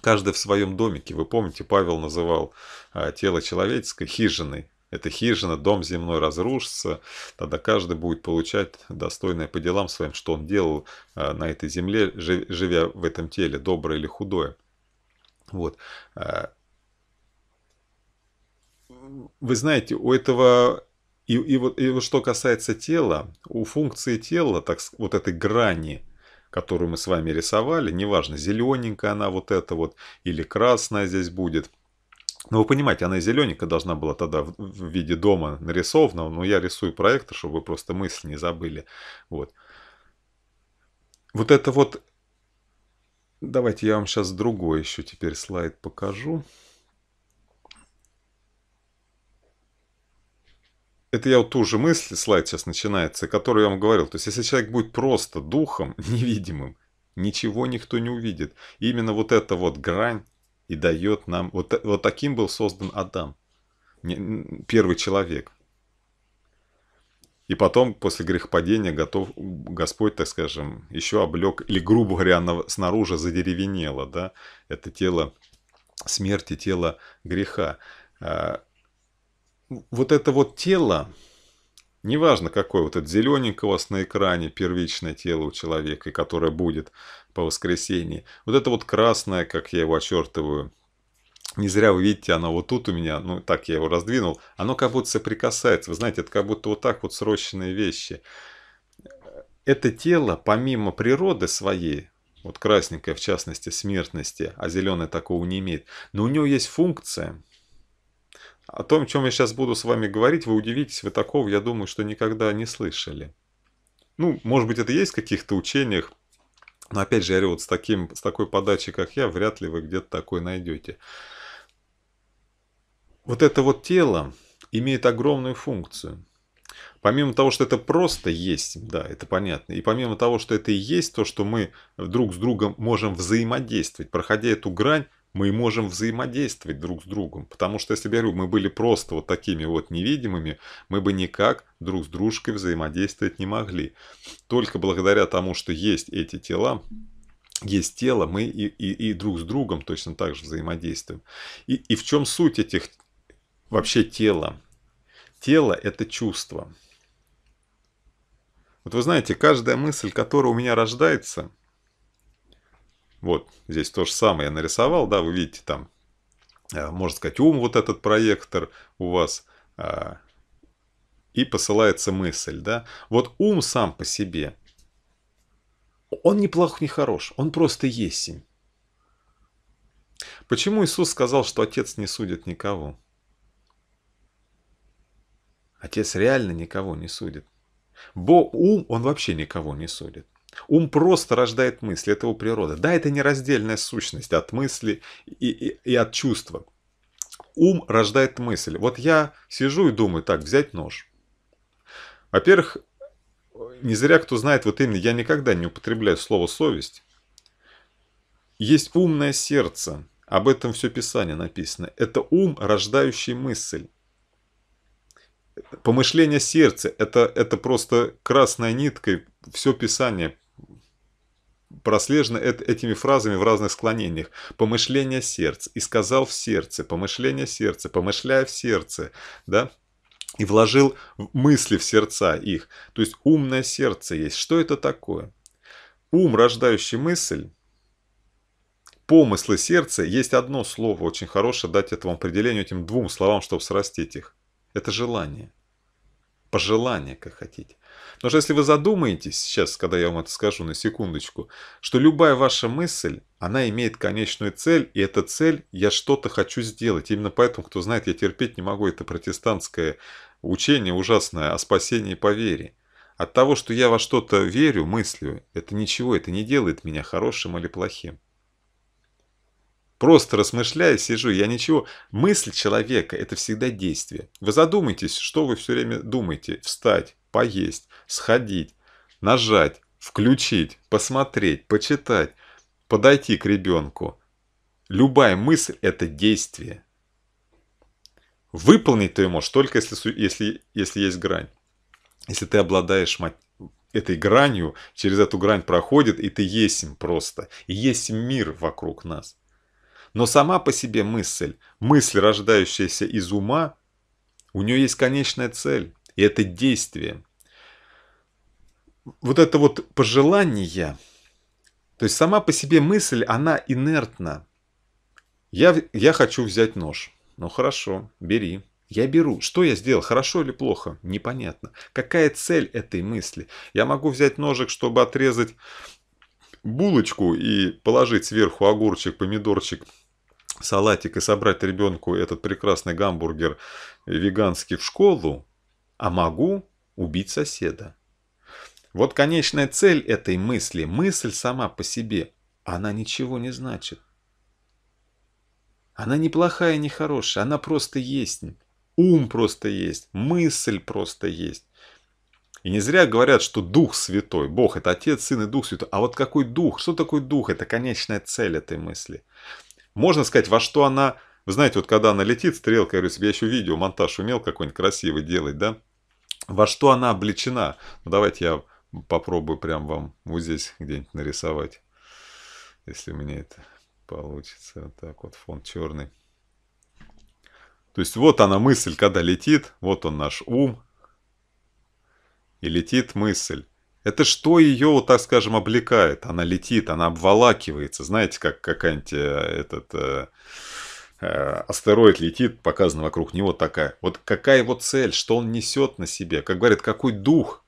каждый в своем домике, вы помните, Павел называл а, тело человеческое хижиной, эта хижина, дом земной разрушится, тогда каждый будет получать достойное по делам своим, что он делал э, на этой земле, живя в этом теле, доброе или худое. Вот. Э, вы знаете, у этого и, и, вот, и вот что касается тела, у функции тела, так, вот этой грани, которую мы с вами рисовали, неважно, зелененькая она вот эта вот, или красная здесь будет – ну, вы понимаете, она зелененькая должна была тогда в, в виде дома нарисована, но я рисую проектор, чтобы вы просто мысли не забыли. Вот. Вот это вот... Давайте я вам сейчас другой еще теперь слайд покажу. Это я вот ту же мысль, слайд сейчас начинается, которую я вам говорил. То есть, если человек будет просто духом невидимым, ничего никто не увидит. именно вот эта вот грань и дает нам... Вот, вот таким был создан Адам, первый человек. И потом, после грехопадения, готов, Господь, так скажем, еще облег, или, грубо говоря, оно снаружи задеревенело, да, это тело смерти, тело греха. А, вот это вот тело, Неважно, какой вот этот зелененькое у вас на экране первичное тело у человека, и которое будет по воскресенье. Вот это вот красное, как я его очертываю, не зря вы видите, оно вот тут у меня, ну так я его раздвинул, оно как будто соприкасается. Вы знаете, это как будто вот так вот срочные вещи. Это тело, помимо природы своей, вот красненькое в частности смертности, а зеленое такого не имеет, но у него есть функция – о том, о чем я сейчас буду с вами говорить, вы удивитесь, вы такого, я думаю, что никогда не слышали. Ну, может быть, это есть в каких-то учениях, но опять же, я говорю, вот с, таким, с такой подачей, как я, вряд ли вы где-то такой найдете. Вот это вот тело имеет огромную функцию. Помимо того, что это просто есть, да, это понятно, и помимо того, что это и есть то, что мы друг с другом можем взаимодействовать, проходя эту грань, мы можем взаимодействовать друг с другом. Потому что, если я говорю, мы были просто вот такими вот невидимыми, мы бы никак друг с дружкой взаимодействовать не могли. Только благодаря тому, что есть эти тела, есть тело, мы и, и, и друг с другом точно так же взаимодействуем. И, и в чем суть этих вообще тела? Тело – это чувство. Вот вы знаете, каждая мысль, которая у меня рождается – вот здесь то же самое я нарисовал, да, вы видите там, э, можно сказать, ум вот этот проектор у вас, а, и посылается мысль, да. Вот ум сам по себе, он не плох, не хорош, он просто есть. Почему Иисус сказал, что Отец не судит никого? Отец реально никого не судит. Бо ум, он вообще никого не судит. Ум просто рождает мысли, это его природа. Да, это нераздельная сущность от мысли и, и, и от чувства. Ум рождает мысль. Вот я сижу и думаю, так, взять нож. Во-первых, не зря кто знает, вот именно я никогда не употребляю слово «совесть». Есть умное сердце, об этом все Писание написано. Это ум, рождающий мысль. Помышление сердца это, – это просто красной ниткой все Писание прослежено это, этими фразами в разных склонениях. «Помышление сердца», «И сказал в сердце», «Помышление сердца», «Помышляя в сердце», да? И вложил мысли в сердца их. То есть умное сердце есть. Что это такое? Ум, рождающий мысль, помыслы сердца, есть одно слово очень хорошее дать этому определению, этим двум словам, чтобы срастить их. Это желание. Пожелание, как хотите. Потому что если вы задумаетесь, сейчас, когда я вам это скажу на секундочку, что любая ваша мысль, она имеет конечную цель, и эта цель «я что-то хочу сделать». Именно поэтому, кто знает, я терпеть не могу это протестантское учение ужасное о спасении по вере. От того, что я во что-то верю, мыслю, это ничего, это не делает меня хорошим или плохим. Просто размышляя, сижу, я ничего. Мысль человека – это всегда действие. Вы задумайтесь, что вы все время думаете. Встать, поесть, сходить, нажать, включить, посмотреть, почитать, подойти к ребенку. Любая мысль – это действие. Выполнить ты можешь только если, если, если есть грань. Если ты обладаешь этой гранью, через эту грань проходит, и ты есть им просто. И есть мир вокруг нас. Но сама по себе мысль, мысль, рождающаяся из ума, у нее есть конечная цель. И это действие вот это вот пожелание, то есть сама по себе мысль, она инертна. Я, я хочу взять нож. Ну хорошо, бери. Я беру. Что я сделал? Хорошо или плохо? Непонятно. Какая цель этой мысли? Я могу взять ножик, чтобы отрезать булочку и положить сверху огурчик, помидорчик, салатик и собрать ребенку этот прекрасный гамбургер веганский в школу, а могу убить соседа. Вот конечная цель этой мысли, мысль сама по себе, она ничего не значит. Она не плохая, не хорошая, она просто есть. Ум просто есть, мысль просто есть. И не зря говорят, что Дух Святой, Бог – это Отец, Сын и Дух Святой. А вот какой Дух? Что такое Дух? Это конечная цель этой мысли. Можно сказать, во что она... Вы знаете, вот когда она летит, стрелка, я говорю себе, я еще видео, монтаж умел какой-нибудь красивый делать, да? Во что она облечена? Ну, давайте я попробую прям вам вот здесь где-нибудь нарисовать, если у меня это получится. Вот так вот фон черный. То есть вот она мысль, когда летит, вот он наш ум, и летит мысль. Это что ее, вот так скажем, облекает? Она летит, она обволакивается. Знаете, как какая-нибудь э, этот э, э, астероид летит, показан вокруг него такая. Вот какая его цель, что он несет на себе, как говорят, какой дух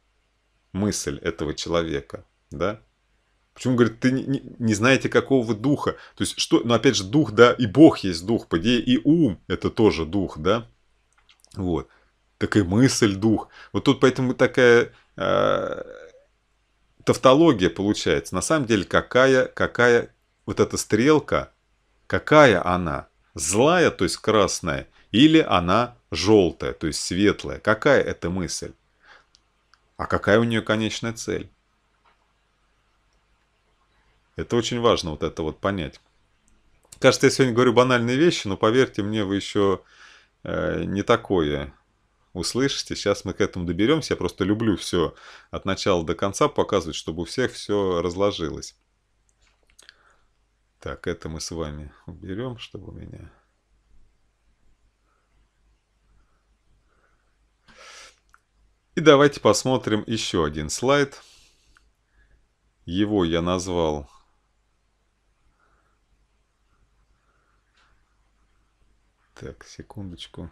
мысль этого человека, да? Почему, говорит, ты не, не, не знаете, какого духа? То есть, что, ну, опять же, дух, да, и Бог есть дух, по идее, и ум – это тоже дух, да? Вот. Так и мысль, дух. Вот тут поэтому такая э, тавтология получается. На самом деле, какая, какая вот эта стрелка, какая она? Злая, то есть красная, или она желтая, то есть светлая? Какая эта мысль? А какая у нее конечная цель? Это очень важно вот это вот понять. Кажется, я сегодня говорю банальные вещи, но поверьте мне, вы еще э, не такое услышите. Сейчас мы к этому доберемся. Я просто люблю все от начала до конца показывать, чтобы у всех все разложилось. Так, это мы с вами уберем, чтобы у меня... И давайте посмотрим еще один слайд. Его я назвал Так, секундочку.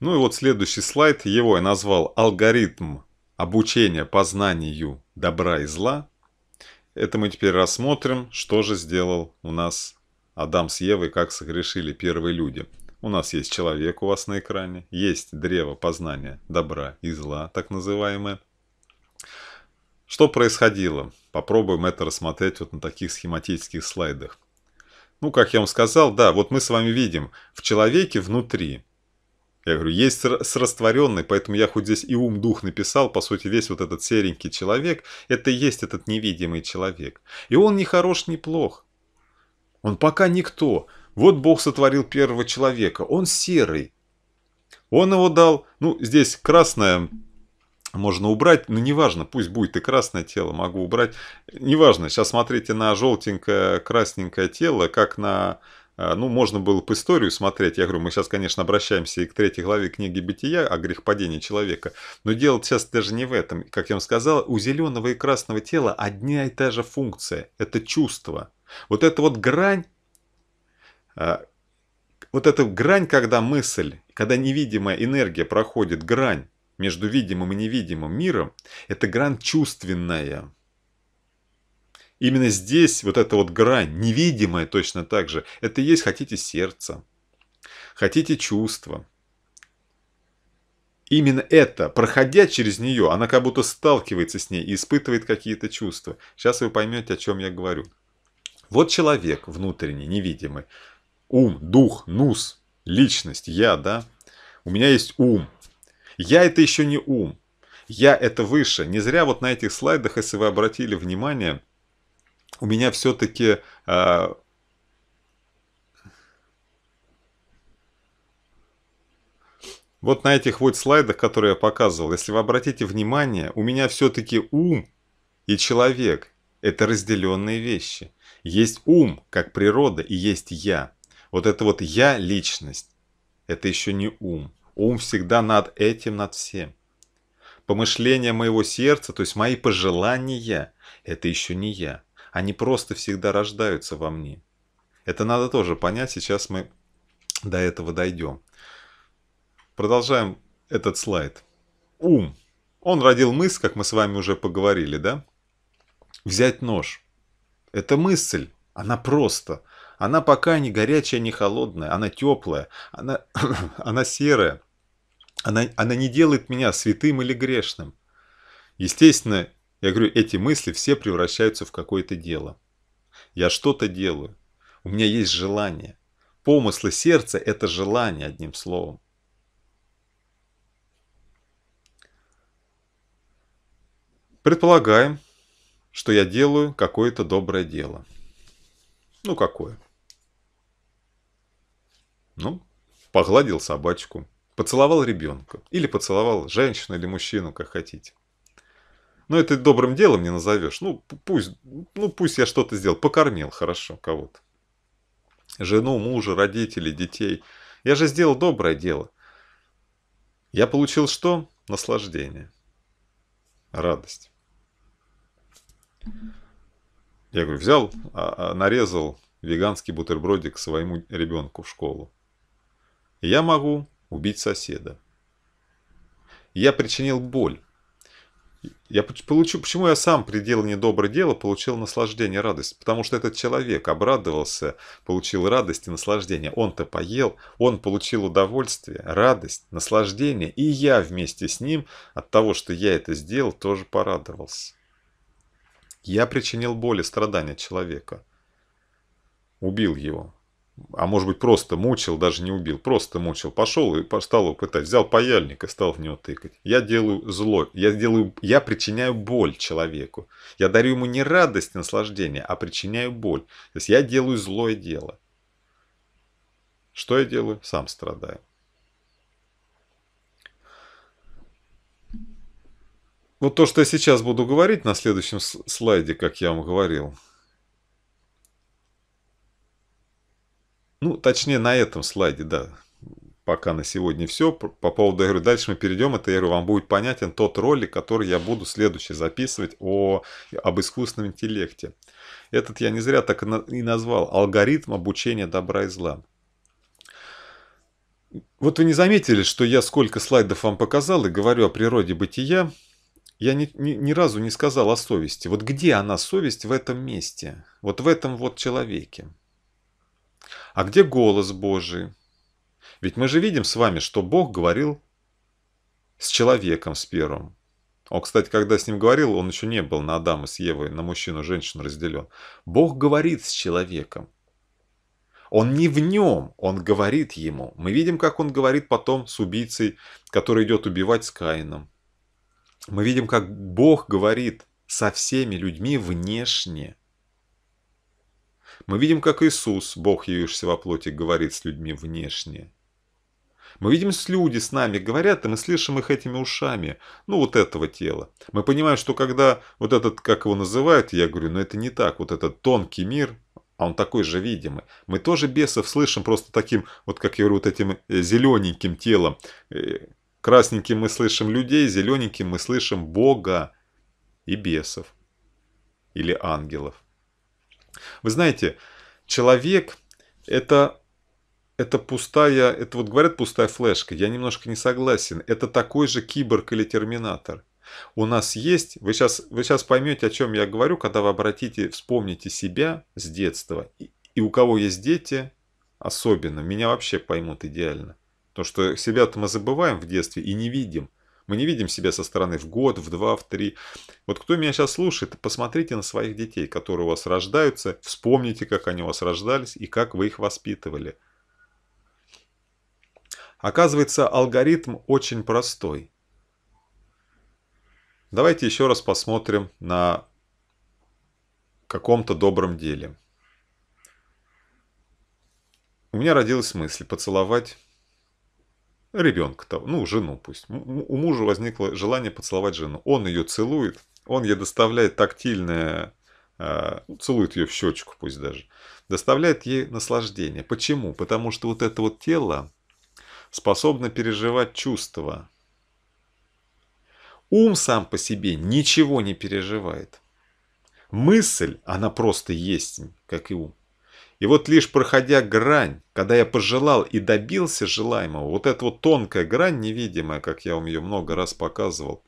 Ну и вот следующий слайд, его я назвал «Алгоритм обучения познанию добра и зла». Это мы теперь рассмотрим, что же сделал у нас Адам с Евой, как согрешили первые люди. У нас есть человек у вас на экране, есть древо познания добра и зла, так называемое. Что происходило? Попробуем это рассмотреть вот на таких схематических слайдах. Ну, как я вам сказал, да, вот мы с вами видим, в человеке внутри, я говорю, есть с растворенной, поэтому я хоть здесь и ум, дух написал, по сути, весь вот этот серенький человек, это и есть этот невидимый человек. И он не хорош, не плох. Он пока никто. Вот Бог сотворил первого человека, он серый. Он его дал, ну, здесь красное можно убрать, но ну, неважно, пусть будет и красное тело, могу убрать. Неважно, сейчас смотрите на желтенькое, красненькое тело, как на... Э, ну, можно было по историю смотреть. Я говорю, мы сейчас, конечно, обращаемся и к третьей главе книги «Бытия» о грехопадении человека. Но дело сейчас даже не в этом. Как я вам сказал, у зеленого и красного тела одна и та же функция. Это чувство. Вот эта вот грань а, вот эта грань, когда мысль, когда невидимая энергия проходит грань между видимым и невидимым миром, это грань чувственная. Именно здесь вот эта вот грань, невидимая точно так же, это и есть хотите сердце, хотите чувство. Именно это, проходя через нее, она как будто сталкивается с ней и испытывает какие-то чувства. Сейчас вы поймете, о чем я говорю. Вот человек внутренний, невидимый, Ум, дух, нус, личность, я, да? У меня есть ум. Я это еще не ум. Я это выше. Не зря вот на этих слайдах, если вы обратили внимание, у меня все-таки... Э, а, вот на этих вот слайдах, которые я показывал, если вы обратите внимание, у меня все-таки ум и человек – это разделенные вещи. Есть ум, как природа, и есть я. Вот это вот «я» личность, это еще не ум. Ум всегда над этим, над всем. Помышление моего сердца, то есть мои пожелания, это еще не я. Они просто всегда рождаются во мне. Это надо тоже понять, сейчас мы до этого дойдем. Продолжаем этот слайд. Ум. Он родил мысль, как мы с вами уже поговорили, да? Взять нож. Это мысль. Она просто. Она пока не горячая, не холодная, она теплая, она, она серая. Она, она не делает меня святым или грешным. Естественно, я говорю, эти мысли все превращаются в какое-то дело. Я что-то делаю. У меня есть желание. Помыслы сердца – это желание, одним словом. Предполагаем, что я делаю какое-то доброе дело. Ну, какое? Ну, погладил собачку, поцеловал ребенка, или поцеловал женщину или мужчину, как хотите. Но это добрым делом не назовешь. Ну, пусть, ну, пусть я что-то сделал, покормил хорошо кого-то. Жену, мужа, родителей, детей. Я же сделал доброе дело. Я получил что? Наслаждение. Радость. Я говорю, взял, а, а, нарезал веганский бутербродик своему ребенку в школу. Я могу убить соседа. Я причинил боль. Я получу, почему я сам предел недоброе дело получил наслаждение, радость? Потому что этот человек обрадовался, получил радость и наслаждение. Он-то поел, он получил удовольствие, радость, наслаждение. И я вместе с ним от того, что я это сделал, тоже порадовался. Я причинил боль и страдания человека. Убил его а может быть просто мучил, даже не убил, просто мучил, пошел и стал его пытать, взял паяльник и стал в него тыкать. Я делаю зло, я, делаю, я причиняю боль человеку. Я дарю ему не радость, наслаждение, а причиняю боль. То есть я делаю злое дело. Что я делаю? Сам страдаю. Вот то, что я сейчас буду говорить на следующем слайде, как я вам говорил, Ну, точнее, на этом слайде, да. Пока на сегодня все. По поводу игры дальше мы перейдем. Это, я говорю, вам будет понятен тот ролик, который я буду следующий записывать о, об искусственном интеллекте. Этот я не зря так и назвал. Алгоритм обучения добра и зла. Вот вы не заметили, что я сколько слайдов вам показал и говорю о природе бытия. Я ни, ни, ни разу не сказал о совести. Вот где она, совесть, в этом месте? Вот в этом вот человеке. А где голос Божий? Ведь мы же видим с вами, что Бог говорил с человеком, с первым. Он, кстати, когда с ним говорил, он еще не был на Адама с Евой, на мужчину, женщину разделен. Бог говорит с человеком. Он не в нем, он говорит ему. Мы видим, как он говорит потом с убийцей, который идет убивать с Каином. Мы видим, как Бог говорит со всеми людьми внешне. Мы видим, как Иисус, Бог, явившийся во плоти, говорит с людьми внешне. Мы видим, что люди с нами говорят, и мы слышим их этими ушами, ну вот этого тела. Мы понимаем, что когда вот этот, как его называют, я говорю, ну это не так, вот этот тонкий мир, а он такой же видимый. Мы тоже бесов слышим просто таким, вот как я говорю, вот этим э, зелененьким телом. Э, красненьким мы слышим людей, зелененьким мы слышим Бога и бесов или ангелов. Вы знаете, человек это это пустая, это вот говорят пустая флешка, я немножко не согласен. Это такой же киборг или терминатор. У нас есть, вы сейчас, вы сейчас поймете, о чем я говорю, когда вы обратите, вспомните себя с детства. И, и у кого есть дети, особенно, меня вообще поймут идеально. то что себя-то мы забываем в детстве и не видим. Мы не видим себя со стороны в год, в два, в три. Вот кто меня сейчас слушает, посмотрите на своих детей, которые у вас рождаются, вспомните, как они у вас рождались и как вы их воспитывали. Оказывается, алгоритм очень простой. Давайте еще раз посмотрим на каком-то добром деле. У меня родилась мысль поцеловать ребенка, того, ну, жену пусть. У мужа возникло желание поцеловать жену. Он ее целует, он ей доставляет тактильное, а, ну, целует ее в щечку пусть даже, доставляет ей наслаждение. Почему? Потому что вот это вот тело способно переживать чувства. Ум сам по себе ничего не переживает. Мысль, она просто есть, как и ум. И вот лишь проходя грань, когда я пожелал и добился желаемого, вот эта вот тонкая грань невидимая, как я вам ее много раз показывал,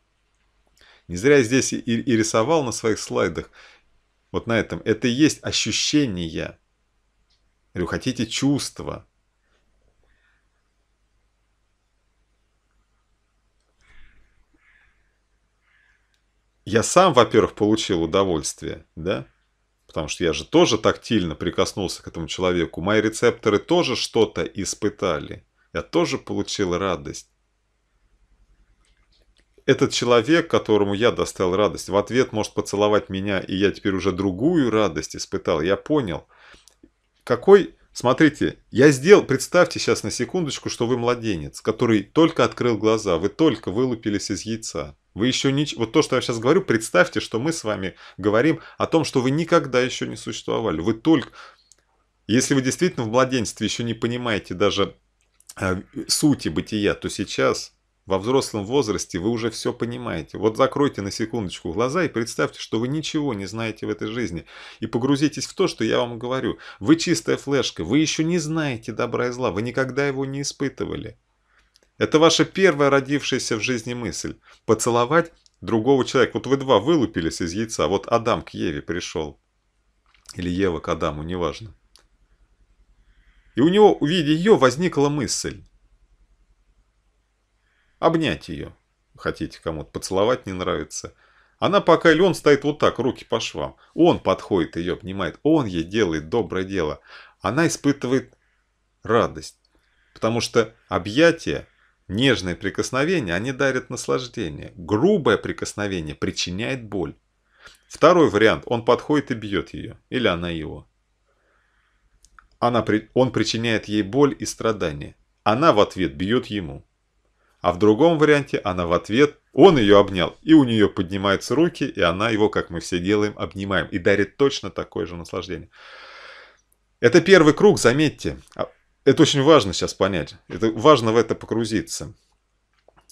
не зря я здесь и, и рисовал на своих слайдах, вот на этом, это и есть ощущение. Говорю, хотите чувства. Я сам, во-первых, получил удовольствие, да, Потому что я же тоже тактильно прикоснулся к этому человеку. Мои рецепторы тоже что-то испытали. Я тоже получил радость. Этот человек, которому я достал радость, в ответ может поцеловать меня, и я теперь уже другую радость испытал. Я понял. Какой Смотрите, я сделал, представьте сейчас на секундочку, что вы младенец, который только открыл глаза, вы только вылупились из яйца. Вы еще не... Вот то, что я сейчас говорю, представьте, что мы с вами говорим о том, что вы никогда еще не существовали. Вы только... Если вы действительно в младенстве еще не понимаете даже э, сути бытия, то сейчас во взрослом возрасте вы уже все понимаете. Вот закройте на секундочку глаза и представьте, что вы ничего не знаете в этой жизни. И погрузитесь в то, что я вам говорю. Вы чистая флешка, вы еще не знаете добра и зла, вы никогда его не испытывали. Это ваша первая родившаяся в жизни мысль – поцеловать другого человека. Вот вы два вылупились из яйца, вот Адам к Еве пришел. Или Ева к Адаму, неважно. И у него, увидя ее, возникла мысль. Обнять ее. Хотите кому-то поцеловать, не нравится. Она пока или он стоит вот так, руки по швам. Он подходит ее, обнимает. Он ей делает доброе дело. Она испытывает радость. Потому что объятие Нежное прикосновение, они дарят наслаждение. Грубое прикосновение причиняет боль. Второй вариант, он подходит и бьет ее, или она его. Она, он причиняет ей боль и страдания. Она в ответ бьет ему. А в другом варианте она в ответ, он ее обнял, и у нее поднимаются руки, и она его, как мы все делаем, обнимаем. И дарит точно такое же наслаждение. Это первый круг, заметьте. А, это очень важно сейчас понять. Это важно в это погрузиться.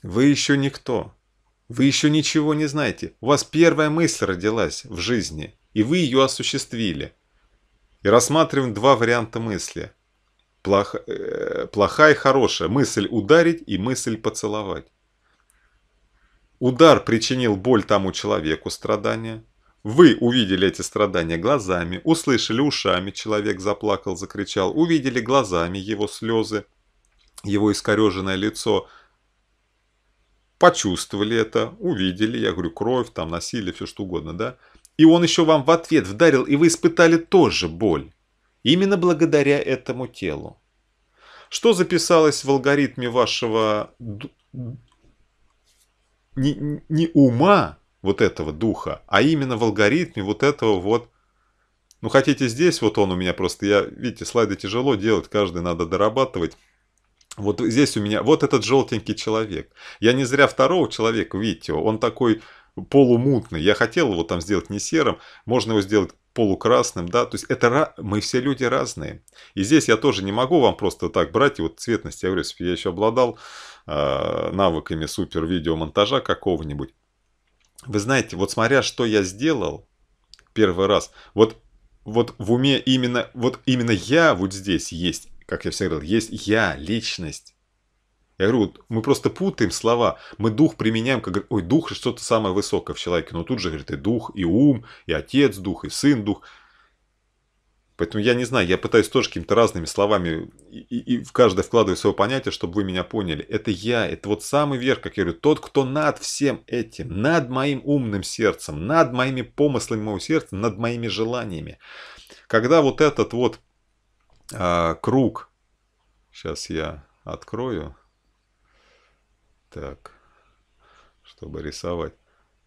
Вы еще никто. Вы еще ничего не знаете. У вас первая мысль родилась в жизни, и вы ее осуществили. И рассматриваем два варианта мысли. Плох... Э, плохая и хорошая. Мысль ударить и мысль поцеловать. Удар причинил боль тому человеку, страдания – вы увидели эти страдания глазами, услышали ушами, человек заплакал, закричал, увидели глазами его слезы, его искореженное лицо, почувствовали это, увидели, я говорю, кровь, там, насилие, все что угодно, да? И он еще вам в ответ вдарил, и вы испытали тоже боль. Именно благодаря этому телу. Что записалось в алгоритме вашего не, не ума, вот этого духа, а именно в алгоритме вот этого вот ну, хотите здесь, вот он у меня просто, я, видите, слайды тяжело делать, каждый надо дорабатывать. Вот здесь у меня, вот этот желтенький человек. Я не зря второго человека, видите, он такой полумутный. Я хотел его там сделать не серым, можно его сделать полукрасным, да, то есть это мы все люди разные. И здесь я тоже не могу вам просто так брать и вот цветность, я говорю, если бы я еще обладал э, навыками супер видеомонтажа какого-нибудь, вы знаете, вот смотря что я сделал первый раз, вот, вот в уме именно, вот именно я вот здесь есть, как я всегда говорил, есть я, личность. Я говорю, вот мы просто путаем слова, мы дух применяем, как ой, дух что-то самое высокое в человеке, но тут же, говорит, и дух, и ум, и отец дух, и сын дух – Поэтому я не знаю, я пытаюсь тоже какими-то разными словами и, и, и в каждое вкладываю свое понятие, чтобы вы меня поняли. Это я, это вот самый верх, как я говорю, тот, кто над всем этим, над моим умным сердцем, над моими помыслами моего сердца, над моими желаниями. Когда вот этот вот а, круг, сейчас я открою, так, чтобы рисовать.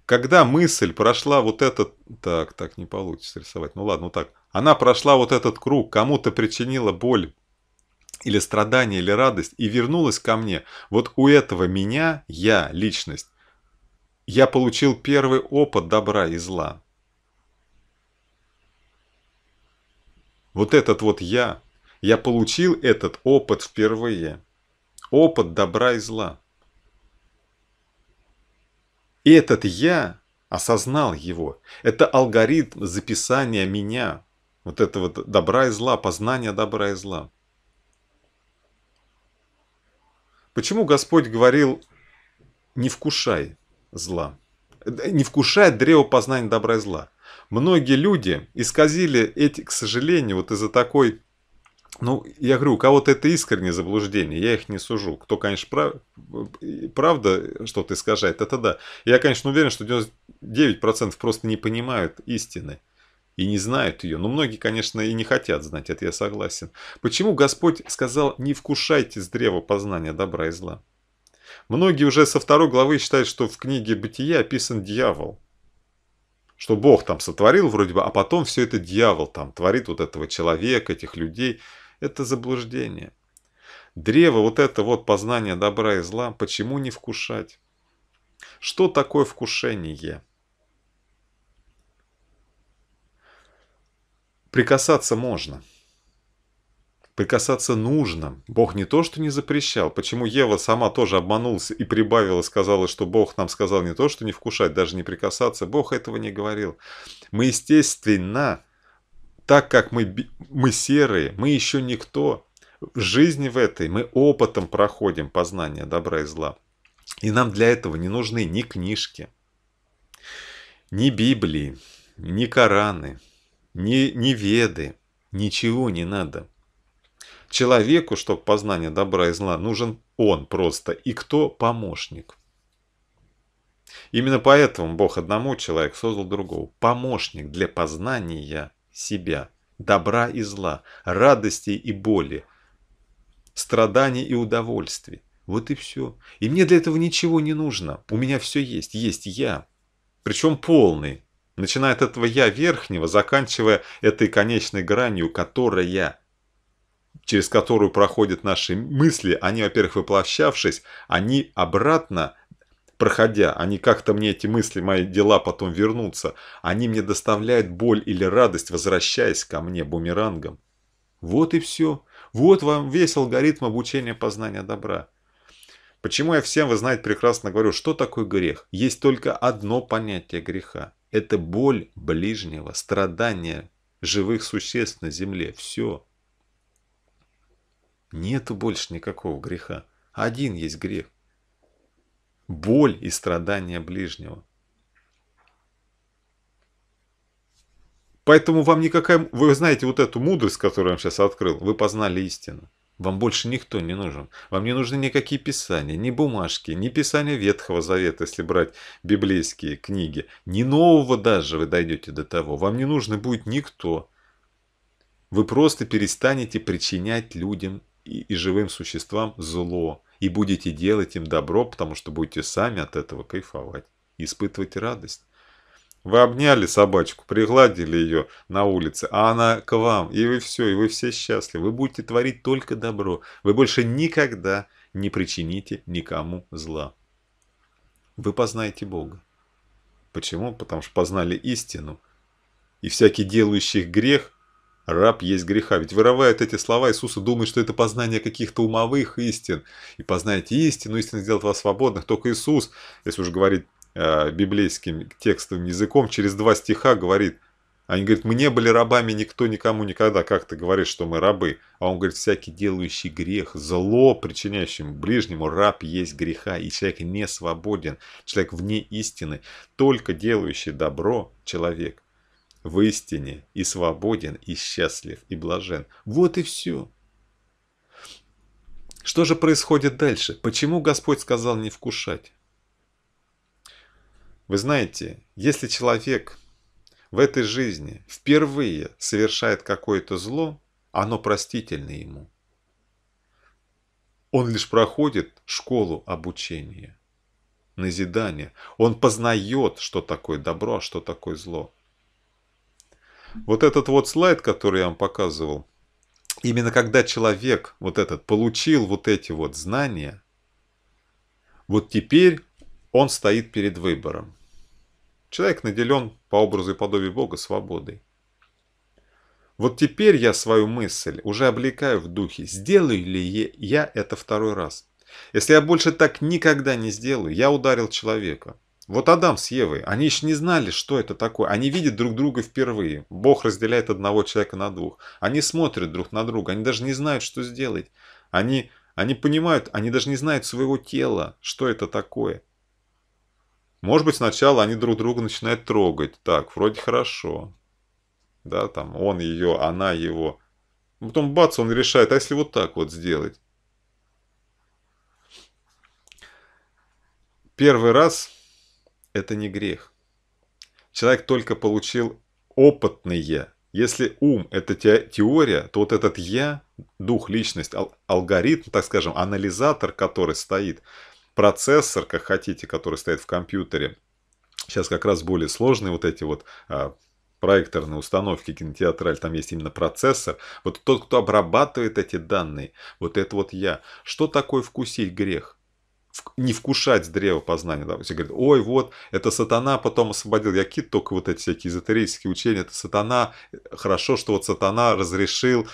Когда мысль прошла вот этот, так, так не получится рисовать, ну ладно, вот так она прошла вот этот круг, кому-то причинила боль или страдание, или радость, и вернулась ко мне. Вот у этого меня, я, личность, я получил первый опыт добра и зла. Вот этот вот я, я получил этот опыт впервые. Опыт добра и зла. И этот я осознал его. Это алгоритм записания меня вот этого добра и зла, познания добра и зла. Почему Господь говорил «не вкушай зла»? Э, не вкушай древо познания добра и зла. Многие люди исказили эти, к сожалению, вот из-за такой ну, я говорю, у кого-то это искреннее заблуждение, я их не сужу. Кто, конечно, прав... правда что-то искажает, это да. Я, конечно, уверен, что 99% просто не понимают истины и не знают ее. Но многие, конечно, и не хотят знать, это я согласен. Почему Господь сказал «не вкушайте с древа познания добра и зла»? Многие уже со второй главы считают, что в книге «Бытия» описан дьявол. Что Бог там сотворил вроде бы, а потом все это дьявол там творит вот этого человека, этих людей. Это заблуждение. Древо, вот это вот познание добра и зла, почему не вкушать? Что такое вкушение? Прикасаться можно. Прикасаться нужно. Бог не то, что не запрещал. Почему Ева сама тоже обманулась и прибавила, сказала, что Бог нам сказал не то, что не вкушать, даже не прикасаться. Бог этого не говорил. Мы, естественно, так как мы, мы серые, мы еще никто. В жизни в этой мы опытом проходим познание добра и зла. И нам для этого не нужны ни книжки, ни Библии, ни Кораны, ни, ни веды, ничего не надо. Человеку, чтобы познание добра и зла, нужен он просто. И кто? Помощник. Именно поэтому Бог одному человек создал другого. Помощник для познания себя, добра и зла, радости и боли, страданий и удовольствий. Вот и все. И мне для этого ничего не нужно. У меня все есть. Есть я. Причем полный начиная от этого «я» верхнего, заканчивая этой конечной гранью, которая, через которую проходят наши мысли, они, во-первых, воплощавшись, они обратно, проходя, они как-то мне эти мысли, мои дела потом вернутся, они мне доставляют боль или радость, возвращаясь ко мне бумерангом. Вот и все. Вот вам весь алгоритм обучения познания добра. Почему я всем, вы знаете, прекрасно говорю, что такое грех? Есть только одно понятие греха. – это боль ближнего, страдания живых существ на земле. Все. Нету больше никакого греха. Один есть грех. Боль и страдания ближнего. Поэтому вам никакая... Вы знаете вот эту мудрость, которую я вам сейчас открыл. Вы познали истину. Вам больше никто не нужен. Вам не нужны никакие писания, ни бумажки, ни писания Ветхого Завета, если брать библейские книги. Ни нового даже вы дойдете до того. Вам не нужно будет никто. Вы просто перестанете причинять людям и, и живым существам зло. И будете делать им добро, потому что будете сами от этого кайфовать. Испытывать радость. Вы обняли собачку, пригладили ее на улице, а она к вам, и вы все, и вы все счастливы. Вы будете творить только добро. Вы больше никогда не причините никому зла. Вы познаете Бога. Почему? Потому что познали истину. И всякий делающий грех, раб есть греха. Ведь вырывают эти слова Иисуса, думают, что это познание каких-то умовых истин. И познаете истину, истина сделает вас свободных. Только Иисус, если уж говорить Э, библейским текстовым языком, через два стиха говорит, они говорят, мы не были рабами никто никому никогда, как ты говоришь, что мы рабы? А он говорит, всякий делающий грех, зло причиняющим ближнему, раб есть греха, и человек не свободен, человек вне истины, только делающий добро человек в истине и свободен, и счастлив, и блажен. Вот и все. Что же происходит дальше? Почему Господь сказал не вкушать? Вы знаете, если человек в этой жизни впервые совершает какое-то зло, оно простительно ему. Он лишь проходит школу обучения, назидания. Он познает, что такое добро, а что такое зло. Вот этот вот слайд, который я вам показывал, именно когда человек вот этот получил вот эти вот знания, вот теперь он стоит перед выбором. Человек наделен по образу и подобию Бога свободой. Вот теперь я свою мысль уже облекаю в духе. Сделаю ли я это второй раз? Если я больше так никогда не сделаю, я ударил человека. Вот Адам с Евой, они еще не знали, что это такое. Они видят друг друга впервые. Бог разделяет одного человека на двух. Они смотрят друг на друга, они даже не знают, что сделать. Они, они понимают, они даже не знают своего тела, что это такое. Может быть, сначала они друг друга начинают трогать. Так, вроде хорошо. Да, там, он ее, она его. Потом бац, он решает, а если вот так вот сделать? Первый раз это не грех. Человек только получил опытные. Если ум – это те, теория, то вот этот «я», дух, личность, ал, алгоритм, так скажем, анализатор, который стоит – процессор, как хотите, который стоит в компьютере. Сейчас как раз более сложные вот эти вот а, проекторные установки кинотеатраль, там есть именно процессор. Вот тот, кто обрабатывает эти данные, вот это вот я. Что такое вкусить грех? не вкушать древо познания. Да? Все говорят, ой, вот, это сатана потом освободил. Я кит только вот эти всякие эзотерические учения, это сатана. Хорошо, что вот сатана разрешил.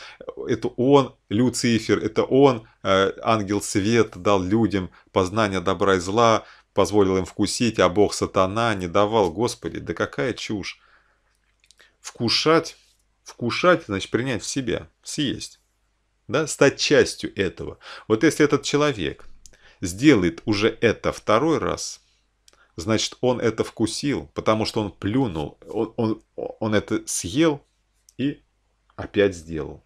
Это он, Люцифер, это он, э, ангел свет, дал людям познание добра и зла, позволил им вкусить, а бог сатана не давал. Господи, да какая чушь. Вкушать, вкушать, значит принять в себя, съесть. Да, стать частью этого. Вот если этот человек – сделает уже это второй раз, значит, он это вкусил, потому что он плюнул, он, он, он это съел и опять сделал.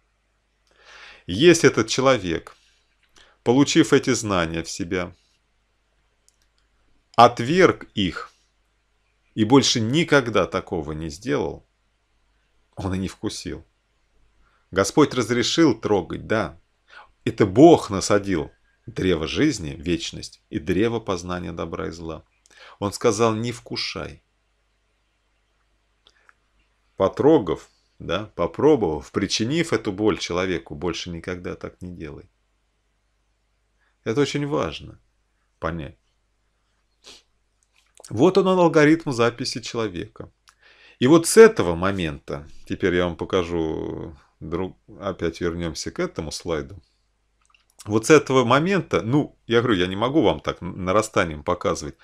Есть этот человек, получив эти знания в себя, отверг их и больше никогда такого не сделал, он и не вкусил. Господь разрешил трогать, да. Это Бог насадил древо жизни – вечность и древо познания добра и зла. Он сказал «не вкушай». Потрогав, да, попробовав, причинив эту боль человеку, больше никогда так не делай. Это очень важно понять. Вот он, он алгоритм записи человека. И вот с этого момента, теперь я вам покажу, друг, опять вернемся к этому слайду, вот с этого момента, ну, я говорю, я не могу вам так нарастанием показывать.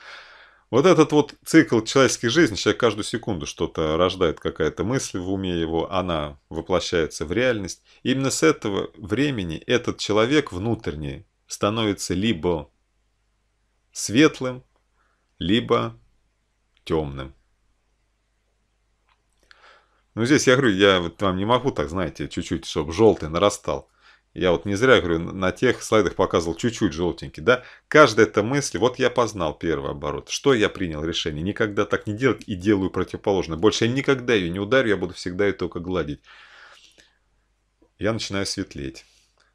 Вот этот вот цикл человеческой жизни, человек каждую секунду что-то рождает, какая-то мысль в уме его, она воплощается в реальность. именно с этого времени этот человек внутренний становится либо светлым, либо темным. Ну, здесь я говорю, я вот вам не могу так, знаете, чуть-чуть, чтобы желтый нарастал. Я вот не зря говорю, на тех слайдах показывал чуть-чуть желтенький, да? Каждая эта мысль, вот я познал первый оборот. Что я принял решение? Никогда так не делать и делаю противоположное. Больше я никогда ее не ударю, я буду всегда ее только гладить. Я начинаю светлеть.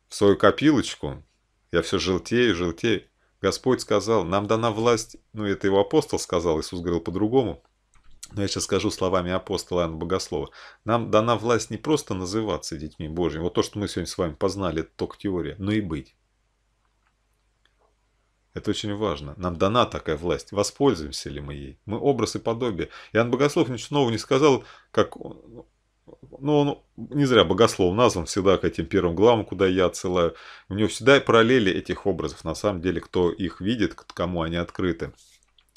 В свою копилочку я все желтею, желтею. Господь сказал, нам дана власть, ну это его апостол сказал, Иисус говорил по-другому, но ну, я сейчас скажу словами апостола Иоанна Богослова, нам дана власть не просто называться детьми Божьими, вот то, что мы сегодня с вами познали, это только теория, но и быть. Это очень важно. Нам дана такая власть. Воспользуемся ли мы ей? Мы образ и подобие. Иоанн Богослов ничего нового не сказал, как... Ну, он не зря богослов назван всегда к этим первым главам, куда я отсылаю. У него всегда параллели этих образов, на самом деле, кто их видит, кому они открыты.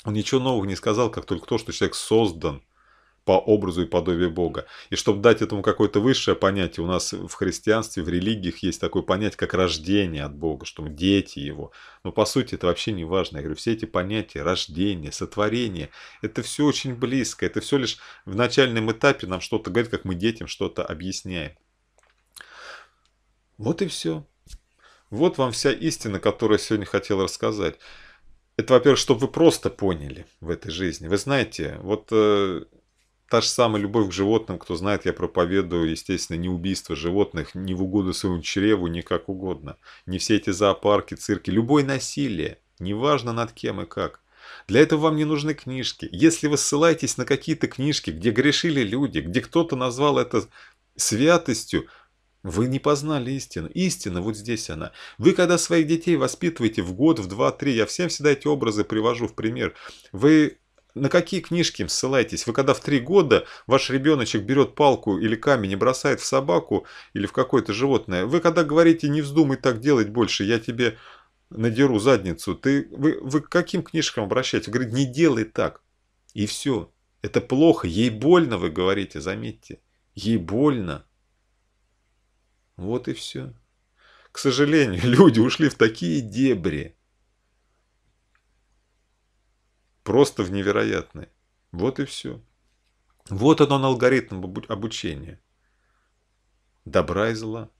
Он ничего нового не сказал, как только то, что человек создан по образу и подобию Бога. И чтобы дать этому какое-то высшее понятие, у нас в христианстве, в религиях есть такое понятие, как рождение от Бога, что мы дети Его. Но по сути это вообще не важно. Я говорю, все эти понятия, рождение, сотворение, это все очень близко. Это все лишь в начальном этапе нам что-то говорит, как мы детям что-то объясняем. Вот и все. Вот вам вся истина, которую я сегодня хотел рассказать. Это, во-первых, чтобы вы просто поняли в этой жизни. Вы знаете, вот э, та же самая любовь к животным, кто знает, я проповедую, естественно, не убийство животных, не в угоду своему чреву, ни как угодно. Не все эти зоопарки, цирки, любое насилие, неважно над кем и как. Для этого вам не нужны книжки. Если вы ссылаетесь на какие-то книжки, где грешили люди, где кто-то назвал это святостью, вы не познали истину. Истина вот здесь она. Вы когда своих детей воспитываете в год, в два, три, я всем всегда эти образы привожу в пример. Вы на какие книжки им ссылаетесь? Вы когда в три года ваш ребеночек берет палку или камень и бросает в собаку или в какое-то животное, вы когда говорите «не вздумай так делать больше, я тебе надеру задницу», ты, вы, вы к каким книжкам обращаетесь? Вы говорите «не делай так». И все. Это плохо, ей больно, вы говорите, заметьте. Ей больно. Вот и все. К сожалению, люди ушли в такие дебри. Просто в невероятные. Вот и все. Вот он, алгоритм обучения. Добра и зла.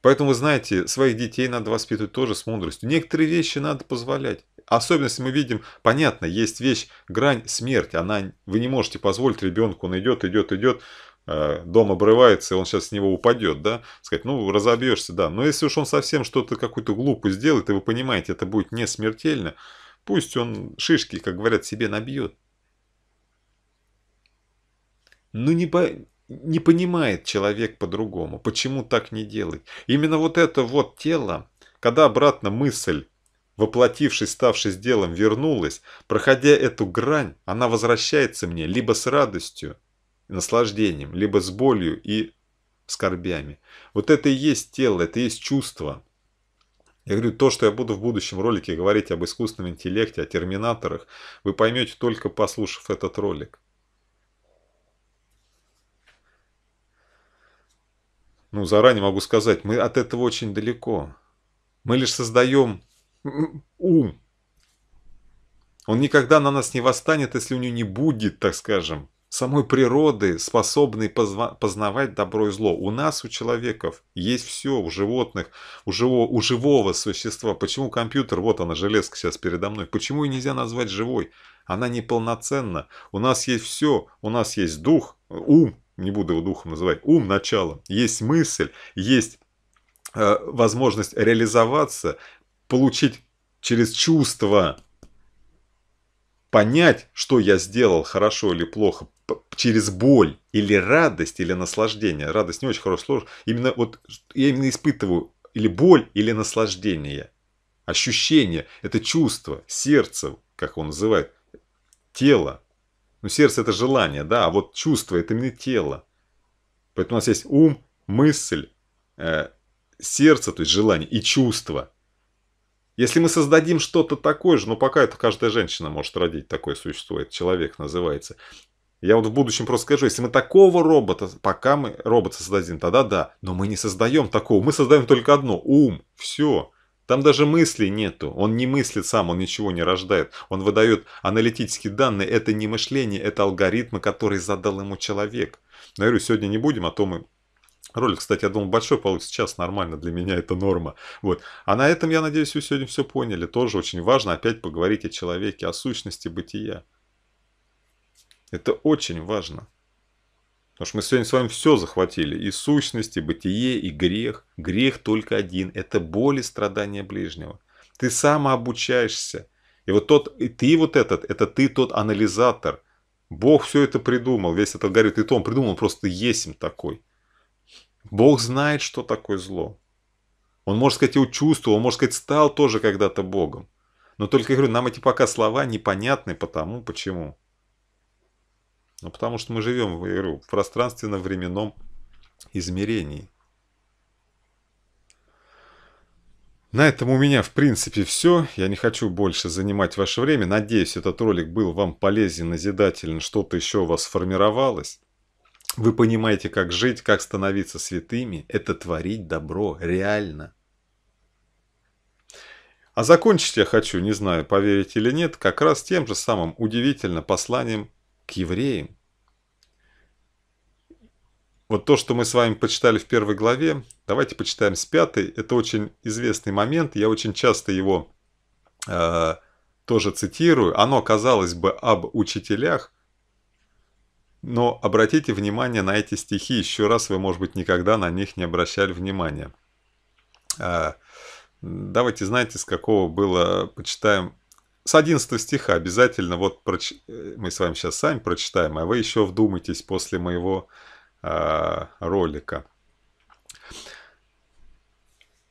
Поэтому, вы знаете, своих детей надо воспитывать тоже с мудростью. Некоторые вещи надо позволять. Особенность мы видим, понятно, есть вещь, грань смерти. Она, вы не можете позволить ребенку, он идет, идет, идет. Э, дом обрывается, и он сейчас с него упадет, да, сказать, ну, разобьешься, да. Но если уж он совсем что-то, какую-то глупость сделает, и вы понимаете, это будет не смертельно, пусть он шишки, как говорят, себе набьет. Ну, не, по... не понимает человек по-другому, почему так не делать. Именно вот это вот тело, когда обратно мысль, воплотившись, ставшись делом, вернулась, проходя эту грань, она возвращается мне либо с радостью, наслаждением, либо с болью и скорбями. Вот это и есть тело, это и есть чувство. Я говорю, то, что я буду в будущем ролике говорить об искусственном интеллекте, о терминаторах, вы поймете только послушав этот ролик. Ну, заранее могу сказать, мы от этого очень далеко. Мы лишь создаем ум. Он никогда на нас не восстанет, если у него не будет, так скажем, самой природы, способной познавать добро и зло. У нас, у человеков, есть все, у животных, у живого, у живого существа. Почему компьютер, вот она, железка сейчас передо мной, почему ее нельзя назвать живой? Она неполноценна. У нас есть все, у нас есть дух, ум, не буду его духом называть, ум начало. есть мысль, есть э, возможность реализоваться, получить через чувства понять, что я сделал, хорошо или плохо, через боль или радость, или наслаждение. Радость не очень хорошее слово. Именно вот я именно испытываю или боль, или наслаждение. Ощущение – это чувство, сердце, как он называет, тело. Ну, сердце – это желание, да, а вот чувство – это именно тело. Поэтому у нас есть ум, мысль, э, сердце, то есть желание и чувство – если мы создадим что-то такое же, но ну, пока это каждая женщина может родить такое существо, это человек называется. Я вот в будущем просто скажу, если мы такого робота, пока мы робота создадим, тогда да. Но мы не создаем такого, мы создаем только одно – ум, все. Там даже мыслей нету, он не мыслит сам, он ничего не рождает. Он выдает аналитические данные, это не мышление, это алгоритмы, которые задал ему человек. Но я говорю, сегодня не будем, а то мы Ролик, кстати, я думал, большой получится, сейчас нормально, для меня это норма. Вот. А на этом, я надеюсь, вы сегодня все поняли. Тоже очень важно опять поговорить о человеке, о сущности бытия. Это очень важно. Потому что мы сегодня с вами все захватили. И сущность, и бытие, и грех. Грех только один. Это боль и страдания ближнего. Ты сам обучаешься. И вот тот, и ты вот этот, это ты тот анализатор. Бог все это придумал, весь этот алгоритм. И то он придумал, он просто есим такой. Бог знает, что такое зло. Он, может сказать, его чувствовал, он, может сказать, стал тоже когда-то Богом. Но только, я говорю, нам эти пока слова непонятны потому, почему. Ну, потому что мы живем, я говорю, в пространственно-временном измерении. На этом у меня, в принципе, все. Я не хочу больше занимать ваше время. Надеюсь, этот ролик был вам полезен, назидателен, что-то еще у вас сформировалось. Вы понимаете, как жить, как становиться святыми – это творить добро, реально. А закончить я хочу, не знаю, поверить или нет, как раз тем же самым удивительно посланием к евреям. Вот то, что мы с вами почитали в первой главе, давайте почитаем с пятой. Это очень известный момент, я очень часто его э, тоже цитирую. Оно, казалось бы, об учителях, но обратите внимание на эти стихи еще раз, вы, может быть, никогда на них не обращали внимания. А, давайте, знаете, с какого было, почитаем. С 11 стиха обязательно, вот проч... Э, мы с вами сейчас сами прочитаем, а вы еще вдумайтесь после моего э, ролика.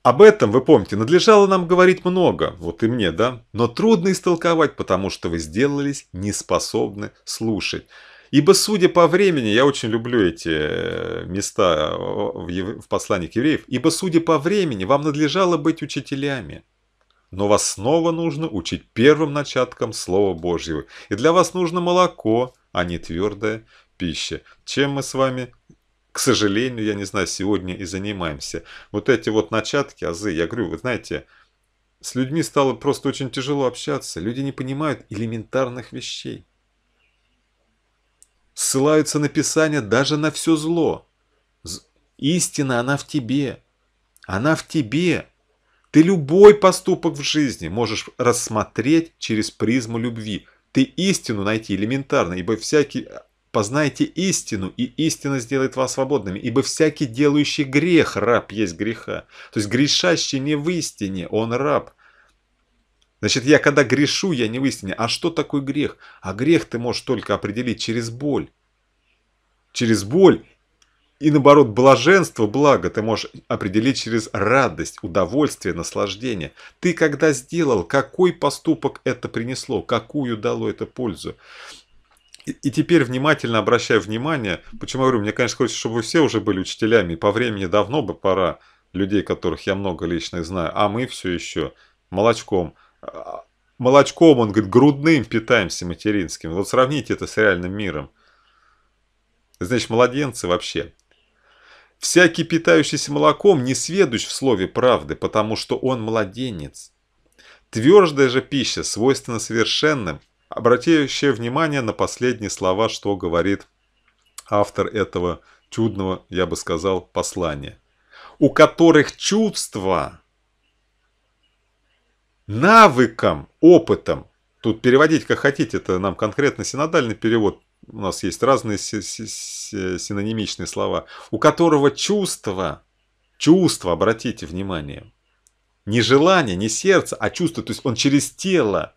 Об этом, вы помните, надлежало нам говорить много, вот и мне, да? Но трудно истолковать, потому что вы сделались неспособны слушать. Ибо, судя по времени, я очень люблю эти э, места в, ев... в послании к евреев, ибо, судя по времени, вам надлежало быть учителями. Но вас снова нужно учить первым начаткам Слова Божьего. И для вас нужно молоко, а не твердая пища. Чем мы с вами, к сожалению, я не знаю, сегодня и занимаемся. Вот эти вот начатки, азы, я говорю, вы знаете, с людьми стало просто очень тяжело общаться. Люди не понимают элементарных вещей ссылаются на Писание даже на все зло. Истина, она в тебе. Она в тебе. Ты любой поступок в жизни можешь рассмотреть через призму любви. Ты истину найти элементарно, ибо всякий... Э, Познайте истину, и истина сделает вас свободными, ибо всякий делающий грех раб есть греха. То есть грешащий не в истине, он раб – Значит, я когда грешу, я не в истине. А что такое грех? А грех ты можешь только определить через боль. Через боль и наоборот, блаженство, благо ты можешь определить через радость, удовольствие, наслаждение. Ты когда сделал, какой поступок это принесло, какую дало это пользу. И, теперь внимательно обращаю внимание, почему я говорю, мне, конечно, хочется, чтобы вы все уже были учителями, по времени давно бы пора, людей, которых я много лично знаю, а мы все еще молочком – молочком, он говорит, грудным питаемся материнским. Вот сравните это с реальным миром. Значит, младенцы вообще. Всякий питающийся молоком не сведущ в слове правды, потому что он младенец. Твердая же пища свойственна совершенным, обратящая внимание на последние слова, что говорит автор этого чудного, я бы сказал, послания, у которых чувства навыком, опытом, тут переводить как хотите, это нам конкретно синодальный перевод, у нас есть разные синонимичные слова, у которого чувство, чувство, обратите внимание, не желание, не сердце, а чувство, то есть он через тело,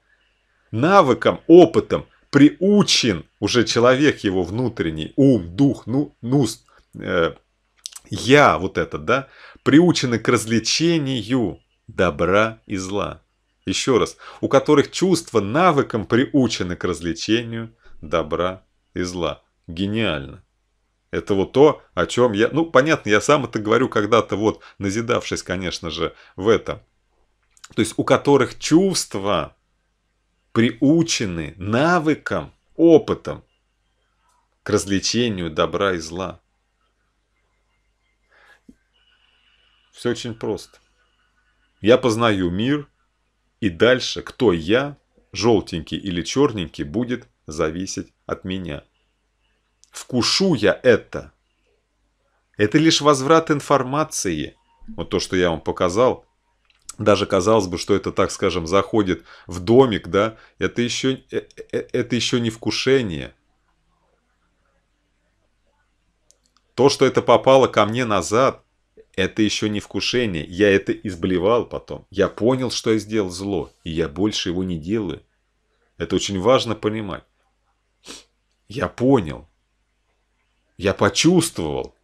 навыком, опытом приучен уже человек его внутренний, ум, дух, ну, нус, э, я вот это, да, приучены к развлечению добра и зла еще раз, у которых чувства навыком приучены к развлечению добра и зла. Гениально. Это вот то, о чем я... Ну, понятно, я сам это говорю когда-то, вот, назидавшись, конечно же, в этом. То есть, у которых чувства приучены навыком, опытом к развлечению добра и зла. Все очень просто. Я познаю мир – и дальше, кто я, желтенький или черненький, будет зависеть от меня. Вкушу я это. Это лишь возврат информации. Вот то, что я вам показал. Даже казалось бы, что это, так скажем, заходит в домик, да, это еще, э, э, э, это еще не вкушение. То, что это попало ко мне назад, это еще не вкушение, я это изблевал потом. Я понял, что я сделал зло, и я больше его не делаю. Это очень важно понимать. Я понял. Я почувствовал.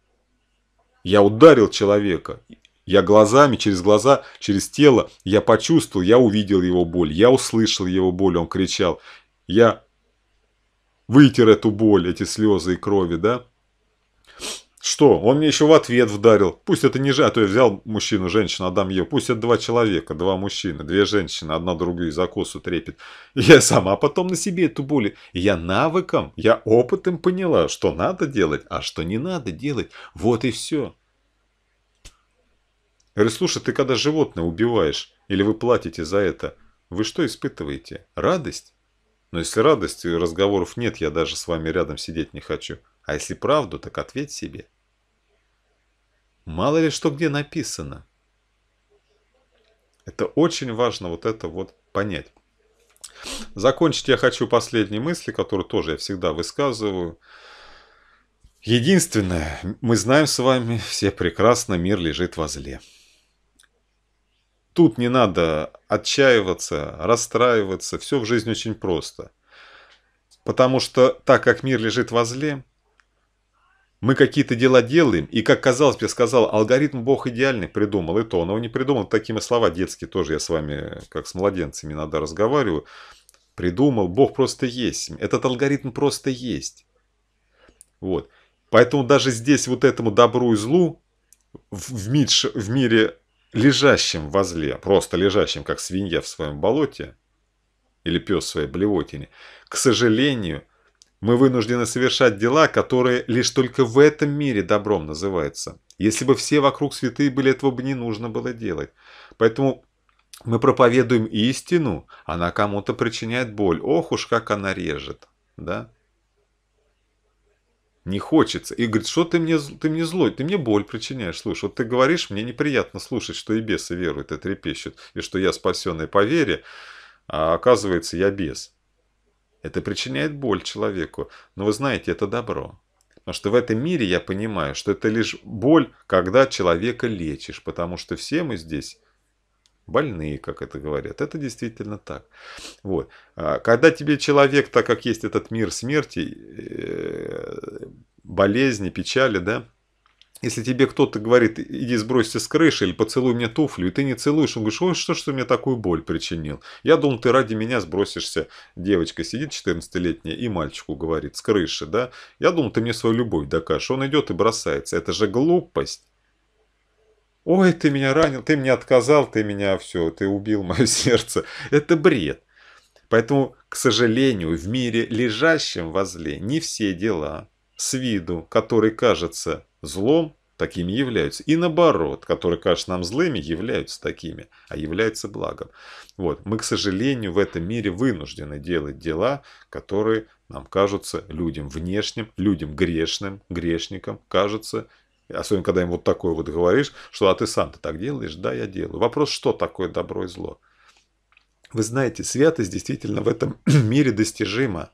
Я ударил человека. Я глазами, через глаза, через тело, я почувствовал, я увидел его боль, я услышал его боль, он кричал. Я вытер эту боль, эти слезы и крови, да? Что, он мне еще в ответ вдарил. Пусть это не же, а то я взял мужчину, женщину, отдам ее. Пусть это два человека, два мужчины, две женщины, одна другую за косу трепет. я сама потом на себе эту боль. я навыком, я опытом поняла, что надо делать, а что не надо делать. Вот и все. Я говорю, слушай, ты когда животное убиваешь, или вы платите за это, вы что испытываете? Радость? Но если радости разговоров нет, я даже с вами рядом сидеть не хочу. А если правду, так ответь себе. Мало ли что где написано. Это очень важно вот это вот понять. Закончить я хочу последней мысли, которую тоже я всегда высказываю. Единственное, мы знаем с вами все прекрасно, мир лежит возле. Тут не надо отчаиваться, расстраиваться, все в жизни очень просто. Потому что так как мир лежит возле, мы какие-то дела делаем, и, как казалось бы, сказал, алгоритм Бог идеальный придумал, и то он его не придумал. такие слова детские тоже я с вами, как с младенцами, иногда разговариваю. Придумал, Бог просто есть. Этот алгоритм просто есть. Вот. Поэтому даже здесь вот этому добру и злу в, в мире лежащим возле, а просто лежащим, как свинья в своем болоте, или пес в своей блевотине, к сожалению – мы вынуждены совершать дела, которые лишь только в этом мире добром называются. Если бы все вокруг святые были, этого бы не нужно было делать. Поэтому мы проповедуем истину, она кому-то причиняет боль. Ох уж, как она режет. Да? Не хочется. И говорит, что ты мне, ты мне злой, ты мне боль причиняешь. Слушай, вот ты говоришь, мне неприятно слушать, что и бесы веруют и трепещут, и что я спасенный по вере, а оказывается, я бес. Это причиняет боль человеку, но вы знаете, это добро. Потому что в этом мире я понимаю, что это лишь боль, когда человека лечишь, потому что все мы здесь больные, как это говорят. Это действительно так. Вот. А когда тебе человек, так как есть этот мир смерти, э, болезни, печали, да, если тебе кто-то говорит, иди сбросься с крыши или поцелуй мне туфлю, и ты не целуешь, он говорит, ой, что ж мне такую боль причинил? Я думал, ты ради меня сбросишься. Девочка сидит 14-летняя и мальчику говорит, с крыши, да? Я думал, ты мне свою любовь докажешь. Он идет и бросается. Это же глупость. Ой, ты меня ранил, ты мне отказал, ты меня все, ты убил мое сердце. Это бред. Поэтому, к сожалению, в мире лежащем возле не все дела с виду, который кажется злом, такими являются. И наоборот, которые кажутся нам злыми, являются такими, а являются благом. Вот. Мы, к сожалению, в этом мире вынуждены делать дела, которые нам кажутся людям внешним, людям грешным, грешникам, кажутся Особенно, когда им вот такое вот говоришь, что «а ты сам ты так делаешь?» «Да, я делаю». Вопрос, что такое добро и зло? Вы знаете, святость действительно в этом мире достижима.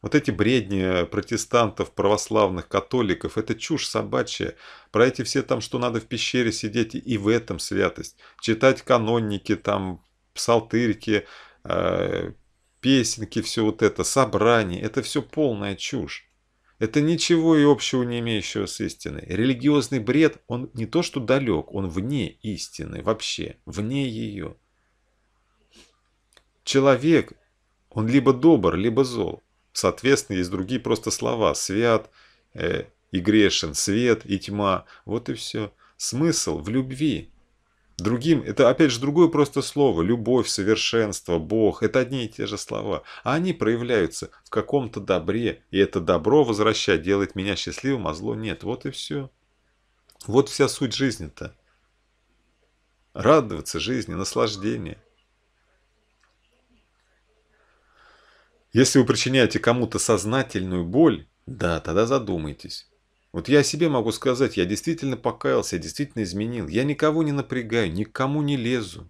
Вот эти бредни э, протестантов, православных, католиков, это чушь собачья. Про эти все там, что надо в пещере сидеть, и в этом святость. Читать канонники, там, псалтырики, э, песенки, все вот это, собрание. Это все полная чушь. Это ничего и общего не имеющего с истиной. Религиозный бред, он не то что далек, он вне истины вообще, вне ее. Человек, он либо добр, либо зол. Соответственно, есть другие просто слова. Свят э, и грешен, свет и тьма. Вот и все. Смысл в любви. Другим, это опять же другое просто слово. Любовь, совершенство, Бог. Это одни и те же слова. А они проявляются в каком-то добре. И это добро возвращать делает меня счастливым, а зло нет. Вот и все. Вот вся суть жизни-то. Радоваться жизни, наслаждение. Если вы причиняете кому-то сознательную боль, да, тогда задумайтесь. Вот я о себе могу сказать, я действительно покаялся, я действительно изменил. Я никого не напрягаю, никому не лезу,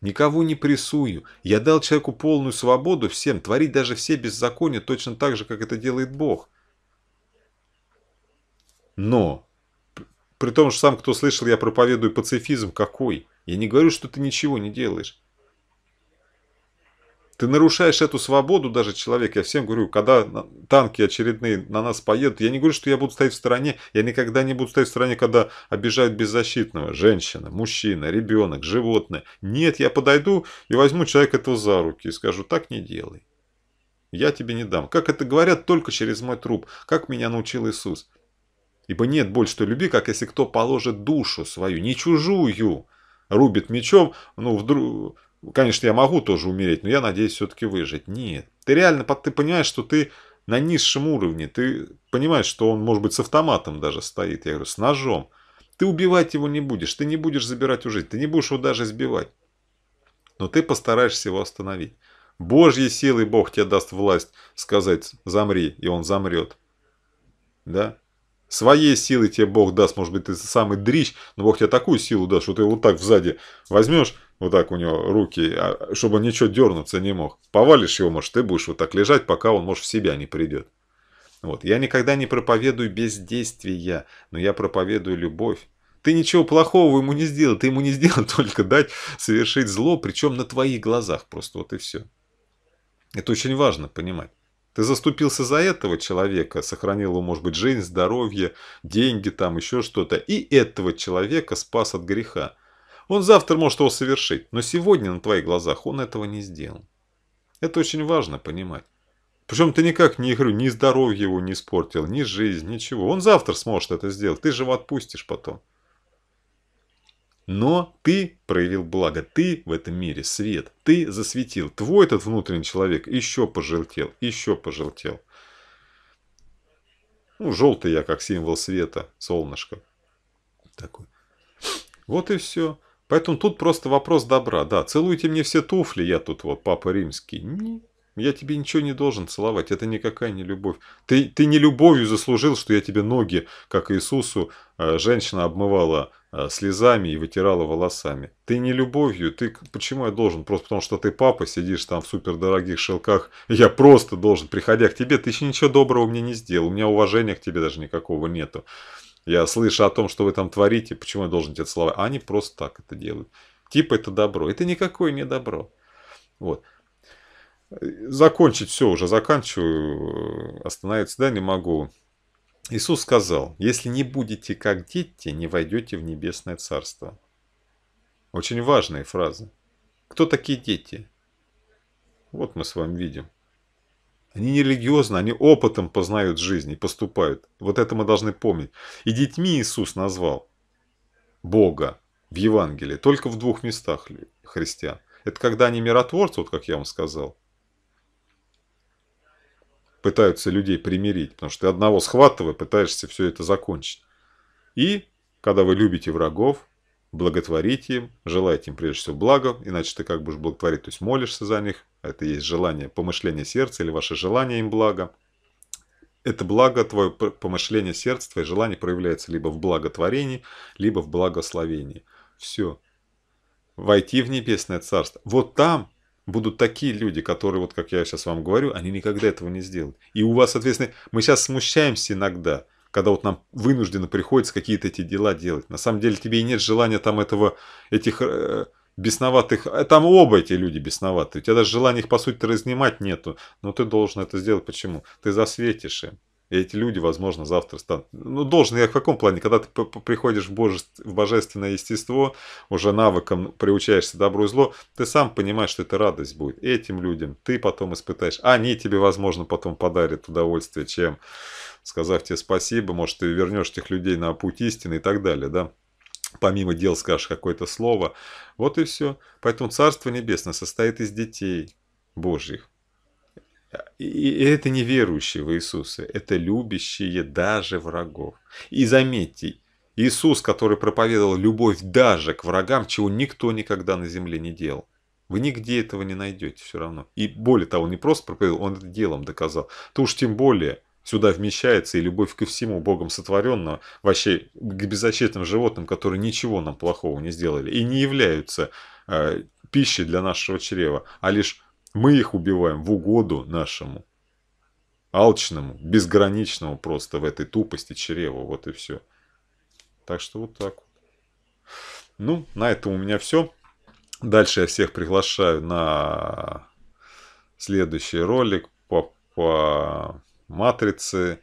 никого не прессую. Я дал человеку полную свободу всем, творить даже все беззакония точно так же, как это делает Бог. Но, при том, что сам кто слышал, я проповедую пацифизм какой. Я не говорю, что ты ничего не делаешь. Ты нарушаешь эту свободу даже человек. Я всем говорю, когда танки очередные на нас поедут, я не говорю, что я буду стоять в стороне. Я никогда не буду стоять в стороне, когда обижают беззащитного. Женщина, мужчина, ребенок, животное. Нет, я подойду и возьму человека этого за руки и скажу, так не делай. Я тебе не дам. Как это говорят только через мой труп. Как меня научил Иисус. Ибо нет больше той любви, как если кто положит душу свою, не чужую, рубит мечом, ну, вдруг ну, конечно, я могу тоже умереть, но я надеюсь все-таки выжить. Нет. Ты реально, ты понимаешь, что ты на низшем уровне. Ты понимаешь, что он, может быть, с автоматом даже стоит. Я говорю, с ножом. Ты убивать его не будешь. Ты не будешь забирать у жизнь. Ты не будешь его даже сбивать Но ты постараешься его остановить. Божьей силой Бог тебе даст власть сказать «замри», и он замрет. Да? Своей силой тебе Бог даст, может быть, ты самый дрищ, но Бог тебе такую силу даст, что ты вот так сзади возьмешь, вот так у него руки, а, чтобы ничего дернуться не мог. Повалишь его, может, ты будешь вот так лежать, пока он, может, в себя не придет. Вот. Я никогда не проповедую бездействия, но я проповедую любовь. Ты ничего плохого ему не сделал, ты ему не сделал только дать совершить зло, причем на твоих глазах просто, вот и все. Это очень важно понимать. Ты заступился за этого человека, сохранил ему, может быть, жизнь, здоровье, деньги, там еще что-то, и этого человека спас от греха. Он завтра может его совершить, но сегодня на твоих глазах он этого не сделал. Это очень важно понимать. Причем ты никак не игру, ни здоровье его не испортил, ни жизнь, ничего. Он завтра сможет это сделать, ты же его отпустишь потом. Но ты проявил благо, ты в этом мире свет, ты засветил. Твой этот внутренний человек еще пожелтел, еще пожелтел. Ну, желтый я, как символ света, солнышко. Такой. Вот и все. Поэтому тут просто вопрос добра. Да, целуйте мне все туфли, я тут вот папа римский. Не, я тебе ничего не должен целовать, это никакая не любовь. Ты, ты не любовью заслужил, что я тебе ноги, как Иисусу, э, женщина обмывала э, слезами и вытирала волосами. Ты не любовью, ты почему я должен? Просто потому что ты папа, сидишь там в супердорогих шелках, я просто должен, приходя к тебе, ты еще ничего доброго мне не сделал, у меня уважения к тебе даже никакого нету. Я слышу о том, что вы там творите, почему я должен эти слова? А они просто так это делают. Типа это добро. Это никакое не добро. Вот. Закончить все уже, заканчиваю, остановиться, да, не могу. Иисус сказал, если не будете как дети, не войдете в небесное царство. Очень важные фразы. Кто такие дети? Вот мы с вами видим. Они не религиозно, они опытом познают жизнь и поступают. Вот это мы должны помнить. И детьми Иисус назвал Бога в Евангелии только в двух местах христиан. Это когда они миротворцы, вот как я вам сказал, пытаются людей примирить, потому что ты одного схватывая пытаешься все это закончить. И когда вы любите врагов, благотворите им, желаете им прежде всего блага, иначе ты как будешь благотворить, то есть молишься за них, это есть желание, помышление сердца или ваше желание им благо. Это благо, твое помышление сердца, твое желание проявляется либо в благотворении, либо в благословении. Все. Войти в небесное царство. Вот там будут такие люди, которые, вот как я сейчас вам говорю, они никогда этого не сделают. И у вас, соответственно, мы сейчас смущаемся иногда, когда вот нам вынужденно приходится какие-то эти дела делать. На самом деле тебе и нет желания там этого, этих э, бесноватых, а там оба эти люди бесноваты, у тебя даже желания их по сути разнимать нету, но ты должен это сделать, почему? Ты засветишь им. И эти люди, возможно, завтра станут... Ну, должен я в каком плане? Когда ты приходишь в, боже... в божественное естество, уже навыком приучаешься добро и зло, ты сам понимаешь, что это радость будет. Этим людям ты потом испытаешь. Они тебе, возможно, потом подарят удовольствие, чем сказав тебе спасибо, может, ты вернешь этих людей на путь истины и так далее, да? помимо дел скажешь какое-то слово. Вот и все. Поэтому Царство Небесное состоит из детей Божьих. И это не верующие в Иисуса, это любящие даже врагов. И заметьте, Иисус, который проповедовал любовь даже к врагам, чего никто никогда на земле не делал. Вы нигде этого не найдете все равно. И более того, не просто проповедовал, он это делом доказал. То уж тем более – Сюда вмещается и любовь ко всему Богом сотворенного, вообще к беззащитным животным, которые ничего нам плохого не сделали и не являются э, пищей для нашего чрева, а лишь мы их убиваем в угоду нашему алчному, безграничному просто в этой тупости чрева, вот и все. Так что вот так Ну, на этом у меня все. Дальше я всех приглашаю на следующий ролик по, по матрицы.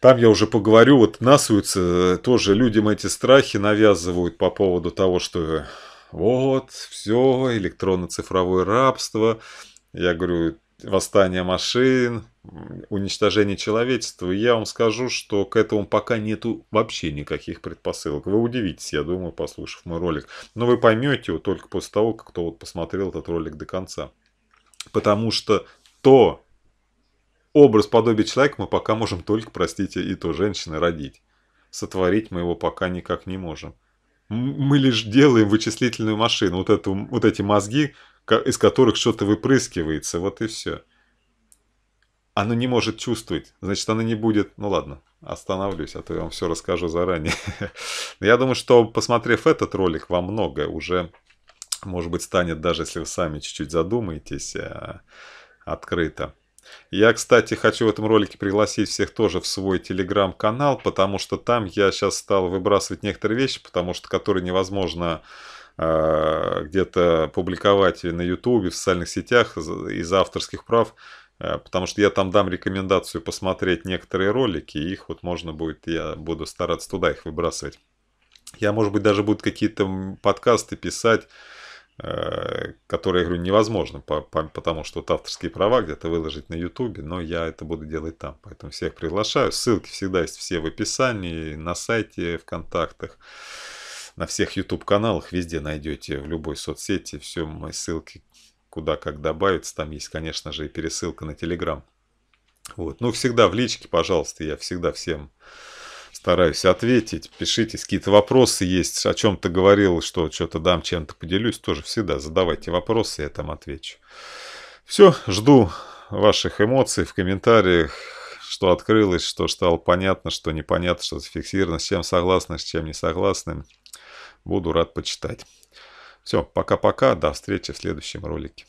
Там я уже поговорю, вот насуются э, тоже людям эти страхи навязывают по поводу того, что вот, все, электронно-цифровое рабство. Я говорю, восстание машин, уничтожение человечества. И я вам скажу, что к этому пока нету вообще никаких предпосылок. Вы удивитесь, я думаю, послушав мой ролик. Но вы поймете его только после того, как кто вот посмотрел этот ролик до конца. Потому что то, Образ подобия человека мы пока можем только, простите, и то женщины родить. Сотворить мы его пока никак не можем. Мы лишь делаем вычислительную машину, вот, эту, вот эти мозги, из которых что-то выпрыскивается, вот и все. Оно не может чувствовать, значит оно не будет, ну ладно, остановлюсь, а то я вам все расскажу заранее. Я думаю, что посмотрев этот ролик, вам многое уже, может быть, станет, даже если вы сами чуть-чуть задумаетесь, э, открыто. Я, кстати, хочу в этом ролике пригласить всех тоже в свой телеграм-канал, потому что там я сейчас стал выбрасывать некоторые вещи, потому что которые невозможно э, где-то публиковать на ютубе, в социальных сетях из за авторских прав, э, потому что я там дам рекомендацию посмотреть некоторые ролики, и их вот можно будет, я буду стараться туда их выбрасывать. Я, может быть, даже буду какие-то подкасты писать, Э, которые, я говорю, невозможно, потому что вот авторские права где-то выложить на Ютубе, но я это буду делать там. Поэтому всех приглашаю. Ссылки всегда есть все в описании, на сайте, в контактах, на всех YouTube-каналах, везде найдете, в любой соцсети, все мои ссылки, куда как добавиться. Там есть, конечно же, и пересылка на Telegram. Вот. Ну, всегда в личке, пожалуйста, я всегда всем стараюсь ответить. Пишите, какие-то вопросы есть, о чем-то говорил, что что-то дам, чем-то поделюсь. Тоже всегда задавайте вопросы, я там отвечу. Все, жду ваших эмоций в комментариях, что открылось, что стало понятно, что непонятно, что зафиксировано, с чем согласны, с чем не согласны. Буду рад почитать. Все, пока-пока, до встречи в следующем ролике.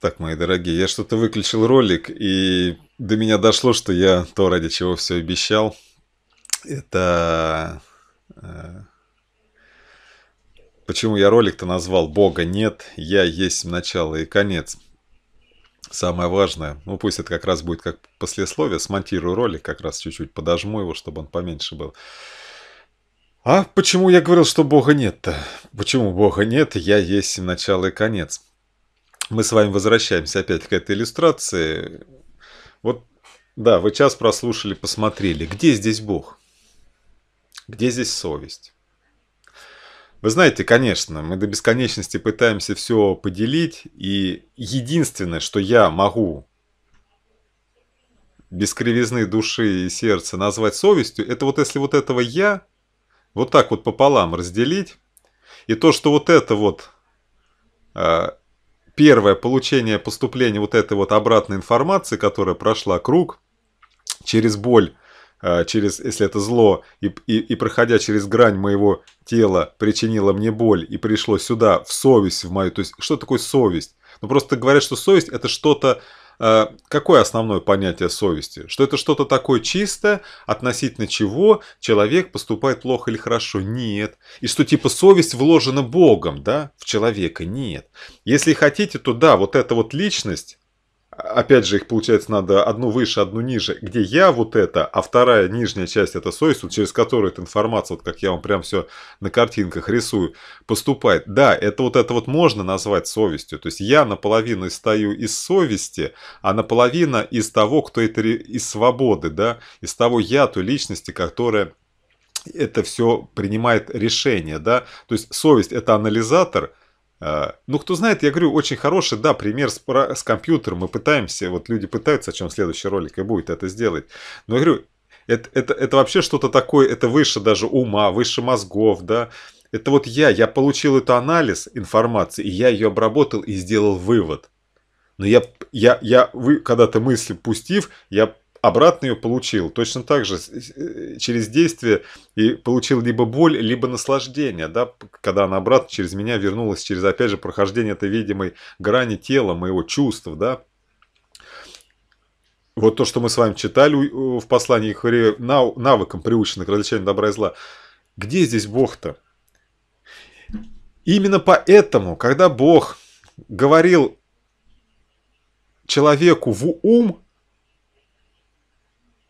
Так, мои дорогие, я что-то выключил ролик, и до меня дошло, что я то, ради чего все обещал, это... Э, почему я ролик-то назвал «Бога нет, я есть начало и конец». Самое важное, ну пусть это как раз будет как послесловие, смонтирую ролик, как раз чуть-чуть подожму его, чтобы он поменьше был. А почему я говорил, что Бога нет-то? Почему Бога нет, я есть начало и конец? мы с вами возвращаемся опять к этой иллюстрации. Вот, да, вы час прослушали, посмотрели. Где здесь Бог? Где здесь совесть? Вы знаете, конечно, мы до бесконечности пытаемся все поделить, и единственное, что я могу без кривизны души и сердца назвать совестью, это вот если вот этого «я» вот так вот пополам разделить, и то, что вот это вот а, первое получение поступления вот этой вот обратной информации, которая прошла круг через боль, э, через, если это зло, и, и, и проходя через грань моего тела, причинила мне боль и пришло сюда, в совесть в мою. То есть, что такое совесть? Ну, просто говорят, что совесть – это что-то, Э, какое основное понятие совести? Что это что-то такое чистое, относительно чего человек поступает плохо или хорошо? Нет. И что типа совесть вложена Богом, да, в человека? Нет. Если хотите, то да, вот эта вот личность, Опять же, их, получается, надо одну выше, одну ниже, где я вот это, а вторая нижняя часть это совесть, вот через которую эта информация, вот как я вам прям все на картинках рисую, поступает. Да, это вот это вот можно назвать совестью. То есть я наполовину стою из совести, а наполовину из того, кто это из свободы, да, из того я, той личности, которая это все принимает решение, да. То есть совесть это анализатор, а, ну, кто знает, я говорю, очень хороший, да, пример с, с компьютером. Мы пытаемся, вот люди пытаются, о чем следующий ролик и будет это сделать. Но я говорю, это, это, это вообще что-то такое, это выше даже ума, выше мозгов, да. Это вот я, я получил эту анализ информации, и я ее обработал и сделал вывод. Но я, я, я вы, когда-то мысль пустив, я обратно ее получил. Точно так же э, через действие и получил либо боль, либо наслаждение, да, когда она обратно через меня вернулась, через, опять же, прохождение этой видимой грани тела, моего чувств, да. Вот то, что мы с вами читали в послании Харе, навыком приученных к различению добра и зла. Где здесь Бог-то? Именно поэтому, когда Бог говорил человеку в ум,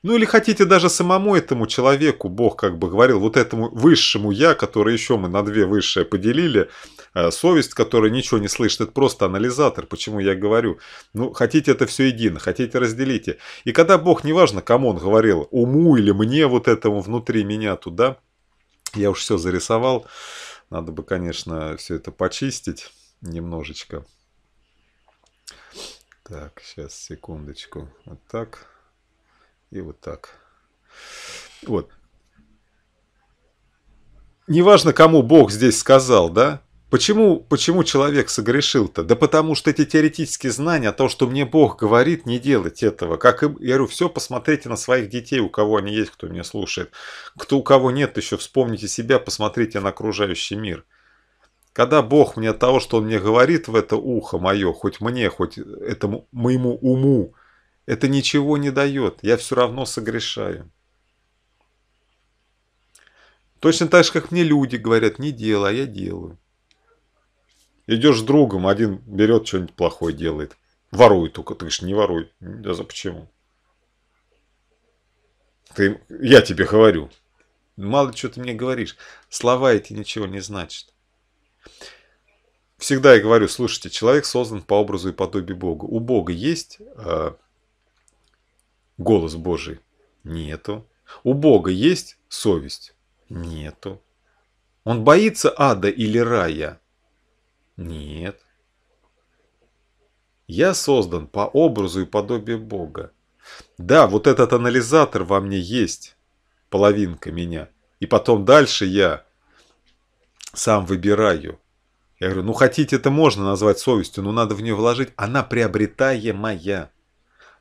ну или хотите даже самому этому человеку, Бог как бы говорил, вот этому высшему «я», который еще мы на две высшие поделили, э, совесть, которая ничего не слышит, это просто анализатор, почему я говорю. Ну, хотите это все едино, хотите разделите. И когда Бог, неважно, кому он говорил, уму или мне вот этому внутри меня туда, я уж все зарисовал, надо бы, конечно, все это почистить немножечко. Так, сейчас, секундочку. Вот так. И вот так. Вот. Неважно, кому Бог здесь сказал, да? Почему, почему человек согрешил-то? Да потому что эти теоретические знания то, что мне Бог говорит, не делать этого. Как им, я говорю, все, посмотрите на своих детей, у кого они есть, кто меня слушает. Кто у кого нет, еще вспомните себя, посмотрите на окружающий мир. Когда Бог мне от того, что Он мне говорит в это ухо мое, хоть мне, хоть этому моему уму, это ничего не дает, я все равно согрешаю. Точно так же, как мне люди говорят, не делай, а я делаю. Идешь с другом, один берет что-нибудь плохое, делает. Воруй только, ты говоришь, не воруй. Да за почему? Ты, я тебе говорю. Мало что ты мне говоришь. Слова эти ничего не значат. Всегда я говорю, слушайте, человек создан по образу и подобию Бога. У Бога есть а, голос Божий? Нету. У Бога есть совесть? Нету. Он боится ада или рая? Нет. Я создан по образу и подобию Бога. Да, вот этот анализатор во мне есть, половинка меня. И потом дальше я сам выбираю. Я говорю, ну хотите это можно назвать совестью, но надо в нее вложить. Она приобретаемая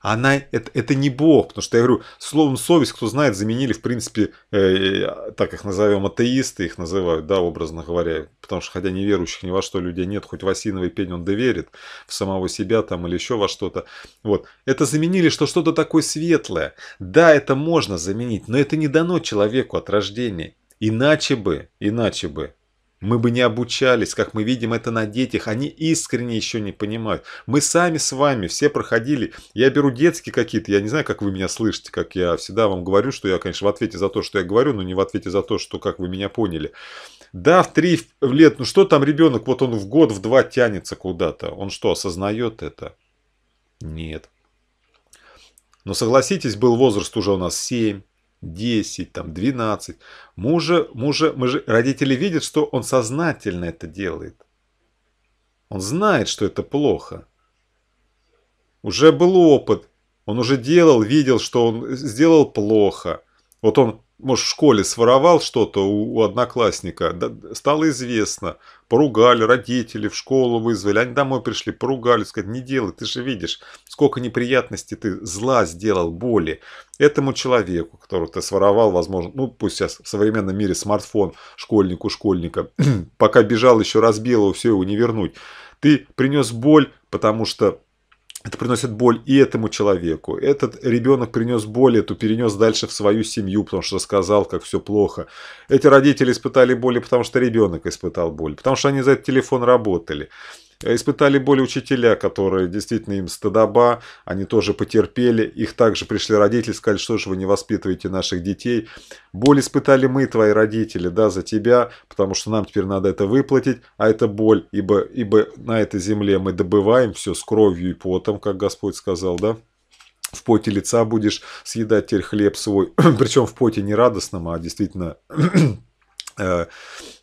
она, это, это не бог, потому что я говорю, словом совесть, кто знает, заменили, в принципе, э, э, так их назовем, атеисты их называют, да, образно говоря, потому что хотя неверующих ни во что людей нет, хоть в осиновый пень он доверит в самого себя там или еще во что-то, вот, это заменили, что что-то такое светлое, да, это можно заменить, но это не дано человеку от рождения, иначе бы, иначе бы, мы бы не обучались, как мы видим это на детях, они искренне еще не понимают. Мы сами с вами все проходили, я беру детские какие-то, я не знаю, как вы меня слышите, как я всегда вам говорю, что я, конечно, в ответе за то, что я говорю, но не в ответе за то, что как вы меня поняли. Да, в три лет, ну что там ребенок, вот он в год, в два тянется куда-то, он что, осознает это? Нет. Но согласитесь, был возраст уже у нас семь. 10, там 12. Мужа, мужа, мы же, родители видят, что он сознательно это делает. Он знает, что это плохо. Уже был опыт, он уже делал, видел, что он э, сделал плохо. Вот он может, в школе своровал что-то у, у одноклассника, да, стало известно, поругали родители, в школу вызвали, они домой пришли, поругали, сказать, не делай, ты же видишь, сколько неприятностей ты зла сделал, боли. Этому человеку, которого ты своровал, возможно, ну пусть сейчас в современном мире смартфон школьнику школьника, пока бежал еще разбил его, все его не вернуть. Ты принес боль, потому что это приносит боль и этому человеку. Этот ребенок принес боль эту, перенес дальше в свою семью, потому что сказал, как все плохо. Эти родители испытали боль, потому что ребенок испытал боль, потому что они за этот телефон работали. Э, испытали боль учителя, которые действительно им стыдоба, они тоже потерпели, их также пришли родители, сказали, что же вы не воспитываете наших детей. Боль испытали мы, твои родители, да, за тебя, потому что нам теперь надо это выплатить, а это боль, ибо, ибо на этой земле мы добываем все с кровью и потом, как Господь сказал, да в поте лица будешь съедать теперь хлеб свой, причем в поте не радостном, а действительно э,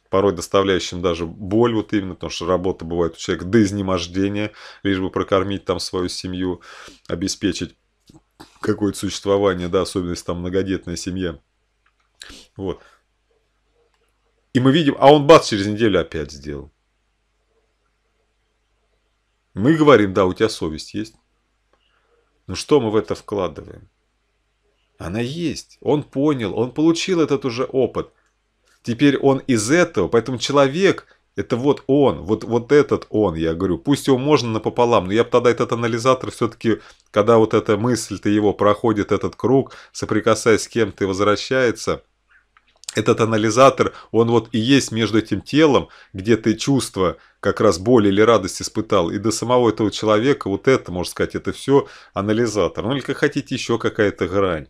порой доставляющим даже боль, вот именно, потому что работа бывает у человека до изнемождения, лишь бы прокормить там свою семью, обеспечить какое-то существование, да, особенно если там многодетная семья. Вот. И мы видим, а он бац, через неделю опять сделал. Мы говорим, да, у тебя совесть есть. Но что мы в это вкладываем? Она есть. Он понял, он получил этот уже опыт. Теперь он из этого, поэтому человек – это вот он, вот, вот этот он, я говорю. Пусть его можно напополам, но я бы тогда этот анализатор все-таки, когда вот эта мысль-то его проходит, этот круг, соприкасаясь с кем-то и возвращается – этот анализатор, он вот и есть между этим телом, где ты чувство как раз боли или радость испытал, и до самого этого человека вот это, можно сказать, это все анализатор. Ну или как хотите, еще какая-то грань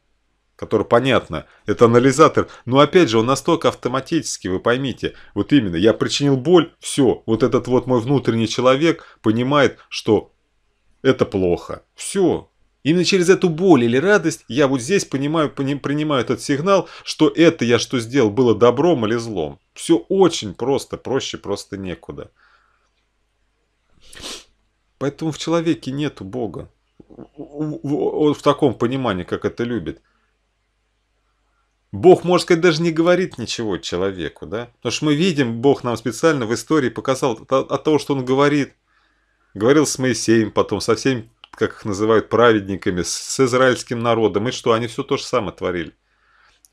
который, понятно, это анализатор, но опять же, он настолько автоматически, вы поймите, вот именно, я причинил боль, все, вот этот вот мой внутренний человек понимает, что это плохо, все. Именно через эту боль или радость я вот здесь понимаю, принимаю этот сигнал, что это я что сделал, было добром или злом. Все очень просто, проще просто некуда. Поэтому в человеке нету Бога. В, в, в, в таком понимании, как это любит. Бог, можно сказать, даже не говорит ничего человеку, да? Потому что мы видим, Бог нам специально в истории показал от того, что Он говорит. Говорил с Моисеем потом, со всеми, как их называют, праведниками, с израильским народом. И что, они все то же самое творили.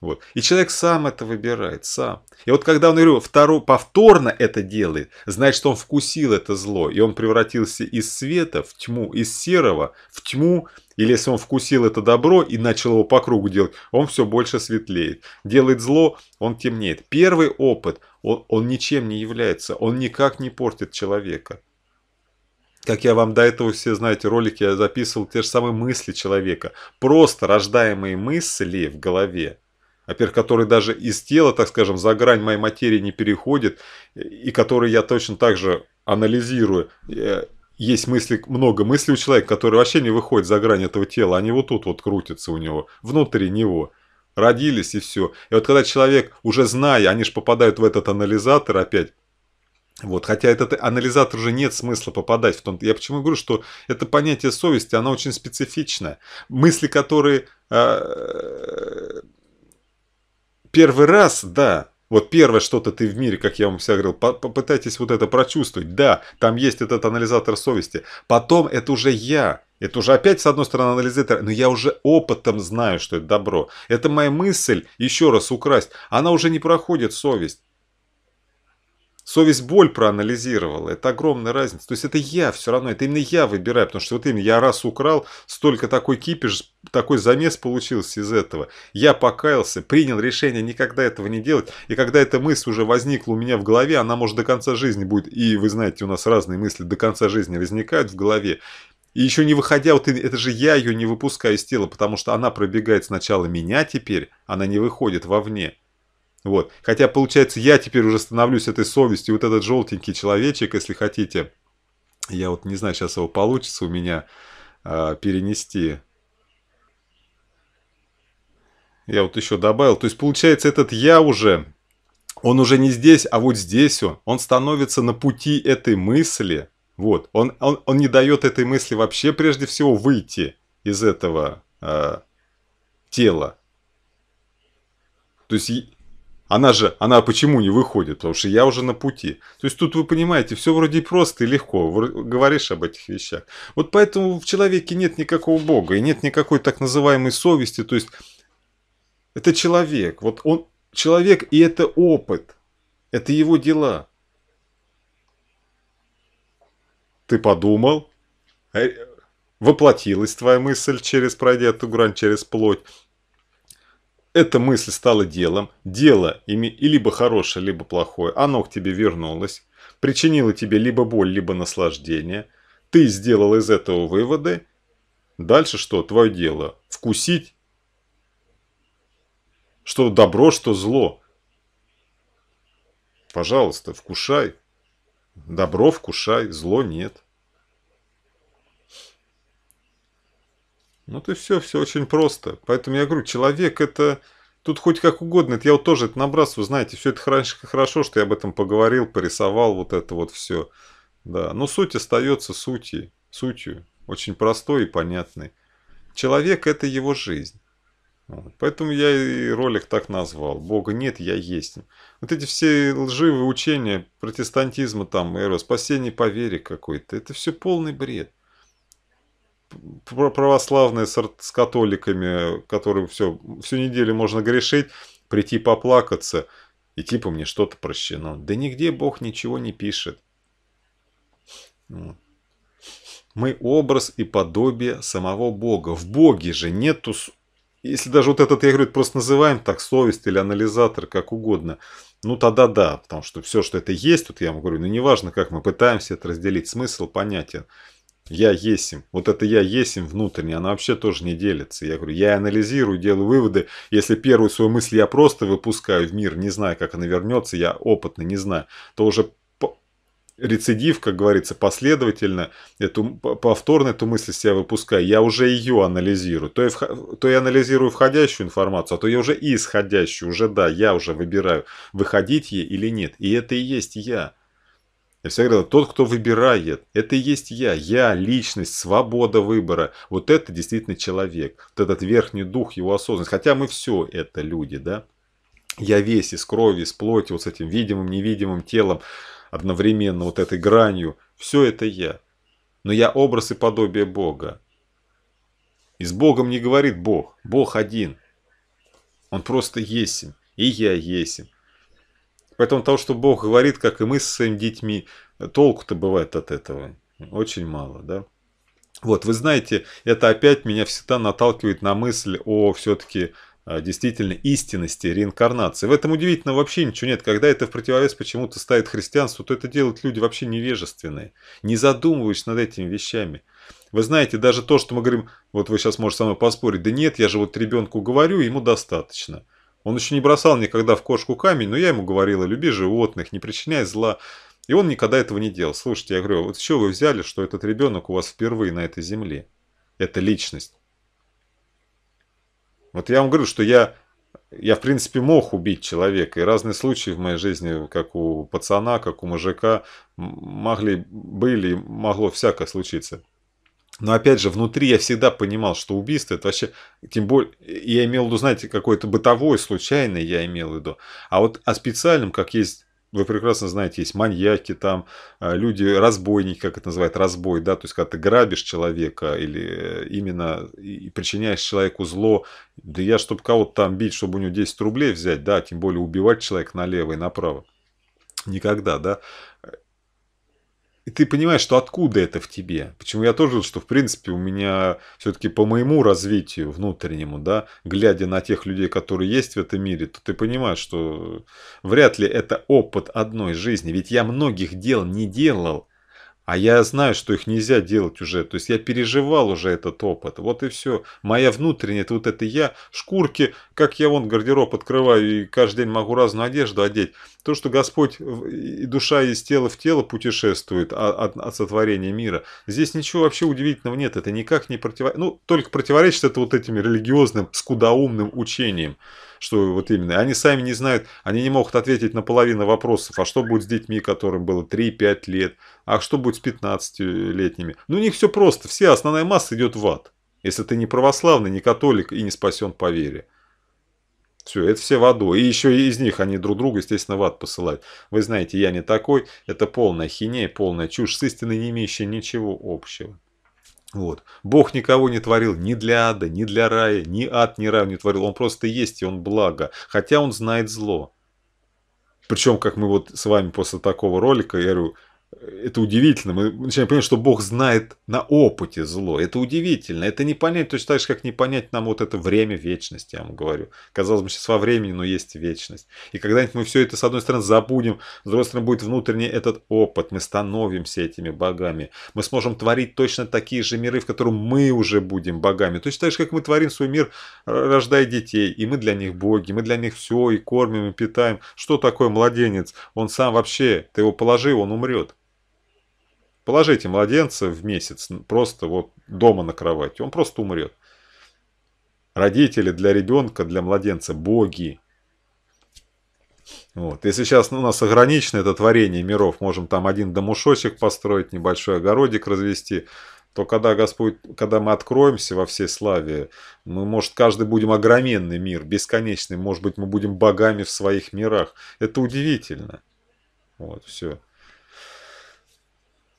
Вот. И человек сам это выбирает, сам. И вот когда он, говорю, второ, повторно это делает, значит, что он вкусил это зло, и он превратился из света в тьму, из серого в тьму, или если он вкусил это добро и начал его по кругу делать, он все больше светлеет. Делает зло, он темнеет. Первый опыт, он, он ничем не является, он никак не портит человека. Как я вам до этого все знаете, ролики я записывал, те же самые мысли человека. Просто рождаемые мысли в голове, во-первых, которые даже из тела, так скажем, за грань моей материи не переходит, и которые я точно так же анализирую, э, есть мысли, много мыслей у человека, которые вообще не выходят за грань этого тела, они вот тут вот крутятся у него, внутри него. Родились и все. И вот когда человек, уже зная, они же попадают в этот анализатор опять, вот, хотя этот анализатор уже нет смысла попадать в том. Я почему говорю, что это понятие совести, оно очень специфично. Мысли, которые э, первый раз, да, вот первое что-то ты в мире, как я вам всегда говорил, попытайтесь вот это прочувствовать. Да, там есть этот анализатор совести. Потом это уже я. Это уже опять, с одной стороны, анализатор, но я уже опытом знаю, что это добро. Это моя мысль, еще раз украсть, она уже не проходит совесть. Совесть боль проанализировала. Это огромная разница. То есть это я все равно, это именно я выбираю, потому что вот именно я раз украл, столько такой кипиш, такой замес получился из этого. Я покаялся, принял решение никогда этого не делать. И когда эта мысль уже возникла у меня в голове, она может до конца жизни будет. И вы знаете, у нас разные мысли до конца жизни возникают в голове. И еще не выходя, вот это же я ее не выпускаю из тела, потому что она пробегает сначала меня теперь, она не выходит вовне. Вот. Хотя, получается, я теперь уже становлюсь этой совестью, вот этот желтенький человечек, если хотите. Я вот не знаю, сейчас его получится у меня э, перенести. Я вот еще добавил. То есть, получается, этот я уже, он уже не здесь, а вот здесь он. Он становится на пути этой мысли. Вот. Он, он, он не дает этой мысли вообще, прежде всего, выйти из этого э, тела. То есть она же, она почему не выходит? Потому что я уже на пути. То есть тут вы понимаете, все вроде просто и легко. Говоришь об этих вещах. Вот поэтому в человеке нет никакого Бога и нет никакой так называемой совести. То есть это человек. Вот он человек и это опыт. Это его дела. Ты подумал? Э, воплотилась твоя мысль через пройдя эту грань, через плоть эта мысль стала делом, дело ими и либо хорошее, либо плохое, оно к тебе вернулось, причинило тебе либо боль, либо наслаждение, ты сделал из этого выводы, дальше что, твое дело, вкусить, что добро, что зло. Пожалуйста, вкушай, добро вкушай, зло нет. Ну ты все, все очень просто. Поэтому я говорю, человек это... Тут хоть как угодно, это я вот тоже это набрасываю, знаете, все это хорошо, хорошо, что я об этом поговорил, порисовал вот это вот все. Да, но суть остается сути, сутью, очень простой и понятной. Человек – это его жизнь. Вот. Поэтому я и ролик так назвал. Бога нет, я есть. Вот эти все лживые учения протестантизма, там, эро, спасение по вере какой-то, это все полный бред православные с, католиками, которые все, всю неделю можно грешить, прийти поплакаться, и типа мне что-то прощено. Да нигде Бог ничего не пишет. Мы образ и подобие самого Бога. В Боге же нету, если даже вот этот, я говорю, просто называем так, совесть или анализатор, как угодно, ну тогда да, потому что все, что это есть, тут вот я вам говорю, ну неважно, как мы пытаемся это разделить, смысл понятен я есим. Вот это я есим внутренне, она вообще тоже не делится. Я говорю, я анализирую, делаю выводы. Если первую свою мысль я просто выпускаю в мир, не знаю, как она вернется, я опытный, не знаю, то уже рецидив, как говорится, последовательно, эту, повторно эту мысль себя выпускаю, я уже ее анализирую. То я, то я анализирую входящую информацию, а то я уже исходящую, уже да, я уже выбираю, выходить ей или нет. И это и есть я. Я всегда говорил, тот, кто выбирает, это и есть я, я, личность, свобода выбора. Вот это действительно человек, вот этот верхний дух, его осознанность. Хотя мы все это люди, да. Я весь из крови, из плоти, вот с этим видимым, невидимым телом, одновременно вот этой гранью. Все это я. Но я образ и подобие Бога. И с Богом не говорит Бог. Бог один. Он просто есим. И я есим. Поэтому того, что Бог говорит, как и мы с своими детьми, толку-то бывает от этого очень мало, да. Вот, вы знаете, это опять меня всегда наталкивает на мысль о все-таки а, действительно истинности реинкарнации. В этом удивительно вообще ничего нет. Когда это в противовес почему-то ставит христианство, то это делают люди вообще невежественные. Не задумываясь над этими вещами. Вы знаете, даже то, что мы говорим, вот вы сейчас можете со мной поспорить, да нет, я же вот ребенку говорю, ему достаточно. Он еще не бросал никогда в кошку камень, но я ему говорила, люби животных, не причиняй зла. И он никогда этого не делал. Слушайте, я говорю, вот что вы взяли, что этот ребенок у вас впервые на этой земле? Это личность. Вот я вам говорю, что я, я в принципе мог убить человека. И разные случаи в моей жизни, как у пацана, как у мужика, могли, были, могло всякое случиться. Но опять же, внутри я всегда понимал, что убийство это вообще, тем более, я имел в виду, знаете, какой-то бытовой, случайный я имел в виду. А вот о специальном, как есть вы прекрасно знаете, есть маньяки там, э, люди, разбойники, как это называют, разбой, да, то есть, когда ты грабишь человека или э, именно и причиняешь человеку зло, да я, чтобы кого-то там бить, чтобы у него 10 рублей взять, да, тем более убивать человека налево и направо. Никогда, да. И ты понимаешь, что откуда это в тебе. Почему я тоже, говорю, что в принципе у меня все-таки по моему развитию внутреннему, да, глядя на тех людей, которые есть в этом мире, то ты понимаешь, что вряд ли это опыт одной жизни. Ведь я многих дел не делал, а я знаю, что их нельзя делать уже. То есть я переживал уже этот опыт. Вот и все. Моя внутренняя, это вот это я. Шкурки, как я вон гардероб открываю и каждый день могу разную одежду одеть. То, что Господь и душа из тела в тело путешествует от, от сотворения мира. Здесь ничего вообще удивительного нет. Это никак не противоречит. Ну, только противоречит это вот этим религиозным, скудоумным учениям что вот именно. они сами не знают, они не могут ответить на половину вопросов, а что будет с детьми, которым было 3-5 лет, а что будет с 15-летними. Ну, у них все просто, вся основная масса идет в ад. Если ты не православный, не католик и не спасен по вере. Все, это все в аду. И еще из них они друг друга, естественно, в ад посылают. Вы знаете, я не такой. Это полная хинея, полная чушь, с истиной не имеющая ничего общего. Вот. Бог никого не творил ни для ада, ни для рая, ни ад, ни рай не творил. Он просто есть, и он благо. Хотя он знает зло. Причем, как мы вот с вами после такого ролика, я говорю, это удивительно. Мы начинаем понимать, что Бог знает на опыте зло. Это удивительно. Это не понять точно так же, как не понять нам вот это время вечности, я вам говорю. Казалось бы, сейчас во времени, но есть вечность. И когда-нибудь мы все это, с одной стороны, забудем, с другой стороны, будет внутренний этот опыт. Мы становимся этими богами. Мы сможем творить точно такие же миры, в котором мы уже будем богами. Точно так же, как мы творим свой мир, э, рождая детей. И мы для них боги, мы для них все, и кормим, и питаем. Что такое младенец? Он сам вообще, ты его положи, он умрет. Положите младенца в месяц просто вот дома на кровати, он просто умрет. Родители для ребенка, для младенца – боги. Вот. Если сейчас ну, у нас ограничено это творение миров, можем там один домушочек построить, небольшой огородик развести, то когда Господь, когда мы откроемся во всей славе, мы, может, каждый будем огроменный мир, бесконечный, может быть, мы будем богами в своих мирах. Это удивительно. Вот, все.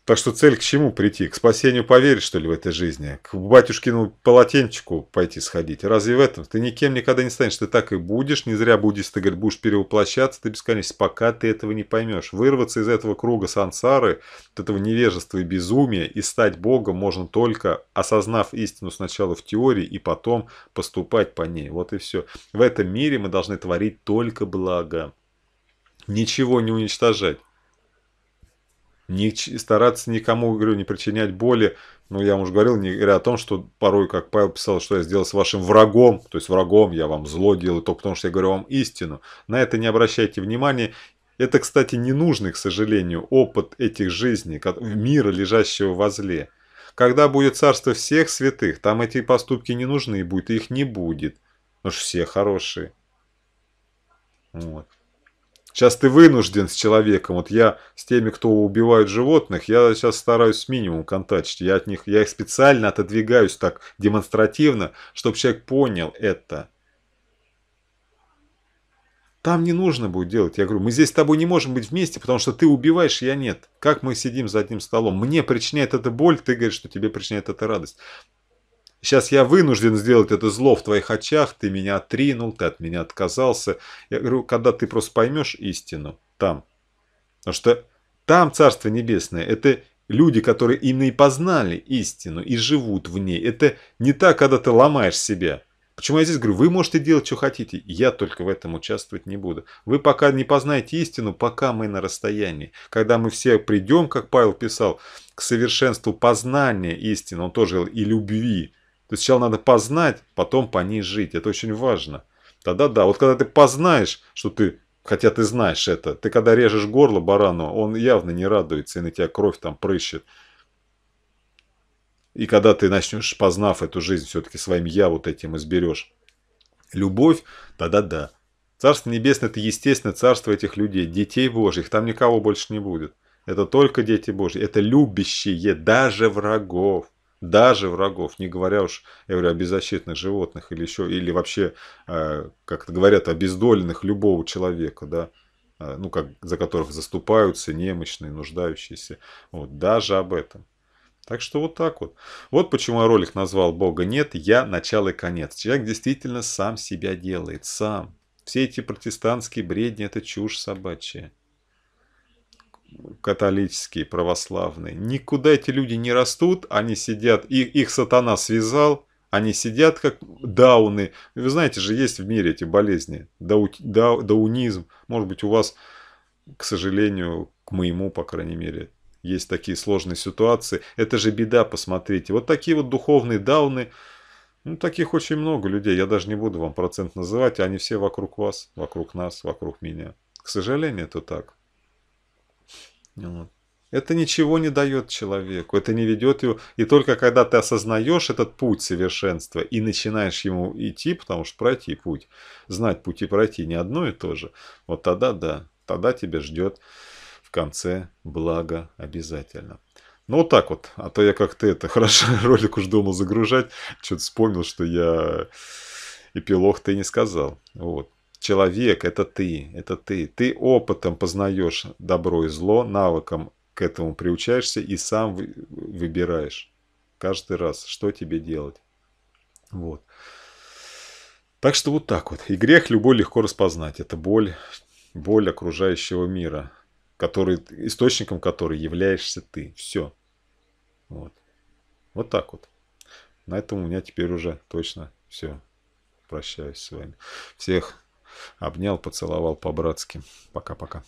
Так что цель к чему прийти? К спасению поверить, что ли, в этой жизни? К батюшкину полотенчику пойти сходить? Разве в этом? Ты никем никогда не станешь, ты так и будешь, не зря будешь, ты говоришь, будешь перевоплощаться ты бесконечно, пока ты этого не поймешь. Вырваться из этого круга сансары, от этого невежества и безумия и стать Богом можно только осознав истину сначала в теории и потом поступать по ней. Вот и все. В этом мире мы должны творить только благо. Ничего не уничтожать не, стараться никому, говорю, не причинять боли. Ну, я вам уже говорил, не говоря о том, что порой, как Павел писал, что я сделал с вашим врагом, то есть врагом я вам зло делаю, только потому что я говорю вам истину. На это не обращайте внимания. Это, кстати, ненужный, к сожалению, опыт этих жизней, мира, лежащего возле. Когда будет царство всех святых, там эти поступки не нужны будут, их не будет. Потому что все хорошие. Вот. Сейчас ты вынужден с человеком. Вот я с теми, кто убивают животных, я сейчас стараюсь минимум контактить. Я от них, я их специально отодвигаюсь так демонстративно, чтобы человек понял это. Там не нужно будет делать. Я говорю, мы здесь с тобой не можем быть вместе, потому что ты убиваешь, я нет. Как мы сидим за одним столом? Мне причиняет это боль, ты говоришь, что тебе причиняет это радость. Сейчас я вынужден сделать это зло в твоих очах, ты меня отринул, ты от меня отказался. Я говорю, когда ты просто поймешь истину там. Потому что там Царство Небесное – это люди, которые именно и познали истину и живут в ней. Это не так, когда ты ломаешь себя. Почему я здесь говорю, вы можете делать, что хотите, я только в этом участвовать не буду. Вы пока не познаете истину, пока мы на расстоянии. Когда мы все придем, как Павел писал, к совершенству познания истины, он тоже говорил, и любви, то есть сначала надо познать, потом по ней жить. Это очень важно. Тогда да, вот когда ты познаешь, что ты, хотя ты знаешь это, ты когда режешь горло барану, он явно не радуется и на тебя кровь там прыщет. И когда ты начнешь, познав эту жизнь, все-таки своим «я» вот этим изберешь любовь, тогда да. Царство Небесное – это естественно царство этих людей, детей Божьих, там никого больше не будет. Это только дети Божьи, это любящие даже врагов даже врагов, не говоря уж, я говорю, о беззащитных животных или еще, или вообще, э, как говорят, обездоленных любого человека, да, э, ну, как, за которых заступаются немощные, нуждающиеся, вот, даже об этом. Так что вот так вот. Вот почему я ролик назвал «Бога нет, я начало и конец». Человек действительно сам себя делает, сам. Все эти протестантские бредни – это чушь собачья католические, православные. Никуда эти люди не растут, они сидят, их, их сатана связал, они сидят как дауны. Вы знаете же, есть в мире эти болезни, дау, дау, даунизм. Может быть, у вас, к сожалению, к моему, по крайней мере, есть такие сложные ситуации. Это же беда, посмотрите. Вот такие вот духовные дауны, ну, таких очень много людей. Я даже не буду вам процент называть, они все вокруг вас, вокруг нас, вокруг меня. К сожалению, это так. Вот. Это ничего не дает человеку, это не ведет его. И только когда ты осознаешь этот путь совершенства и начинаешь ему идти, потому что пройти путь, знать пути пройти не одно и то же, вот тогда да, тогда тебя ждет в конце благо обязательно. Ну, вот так вот. А то я как-то это, хорошо, ролик уж думал загружать. Что-то вспомнил, что я эпилог ты не сказал. Вот человек – это ты, это ты. Ты опытом познаешь добро и зло, навыком к этому приучаешься и сам выбираешь каждый раз, что тебе делать. Вот. Так что вот так вот. И грех любой легко распознать. Это боль, боль окружающего мира, который, источником которой являешься ты. Все. Вот. Вот так вот. На этом у меня теперь уже точно все. Прощаюсь с вами. Всех Обнял, поцеловал по-братски. Пока-пока.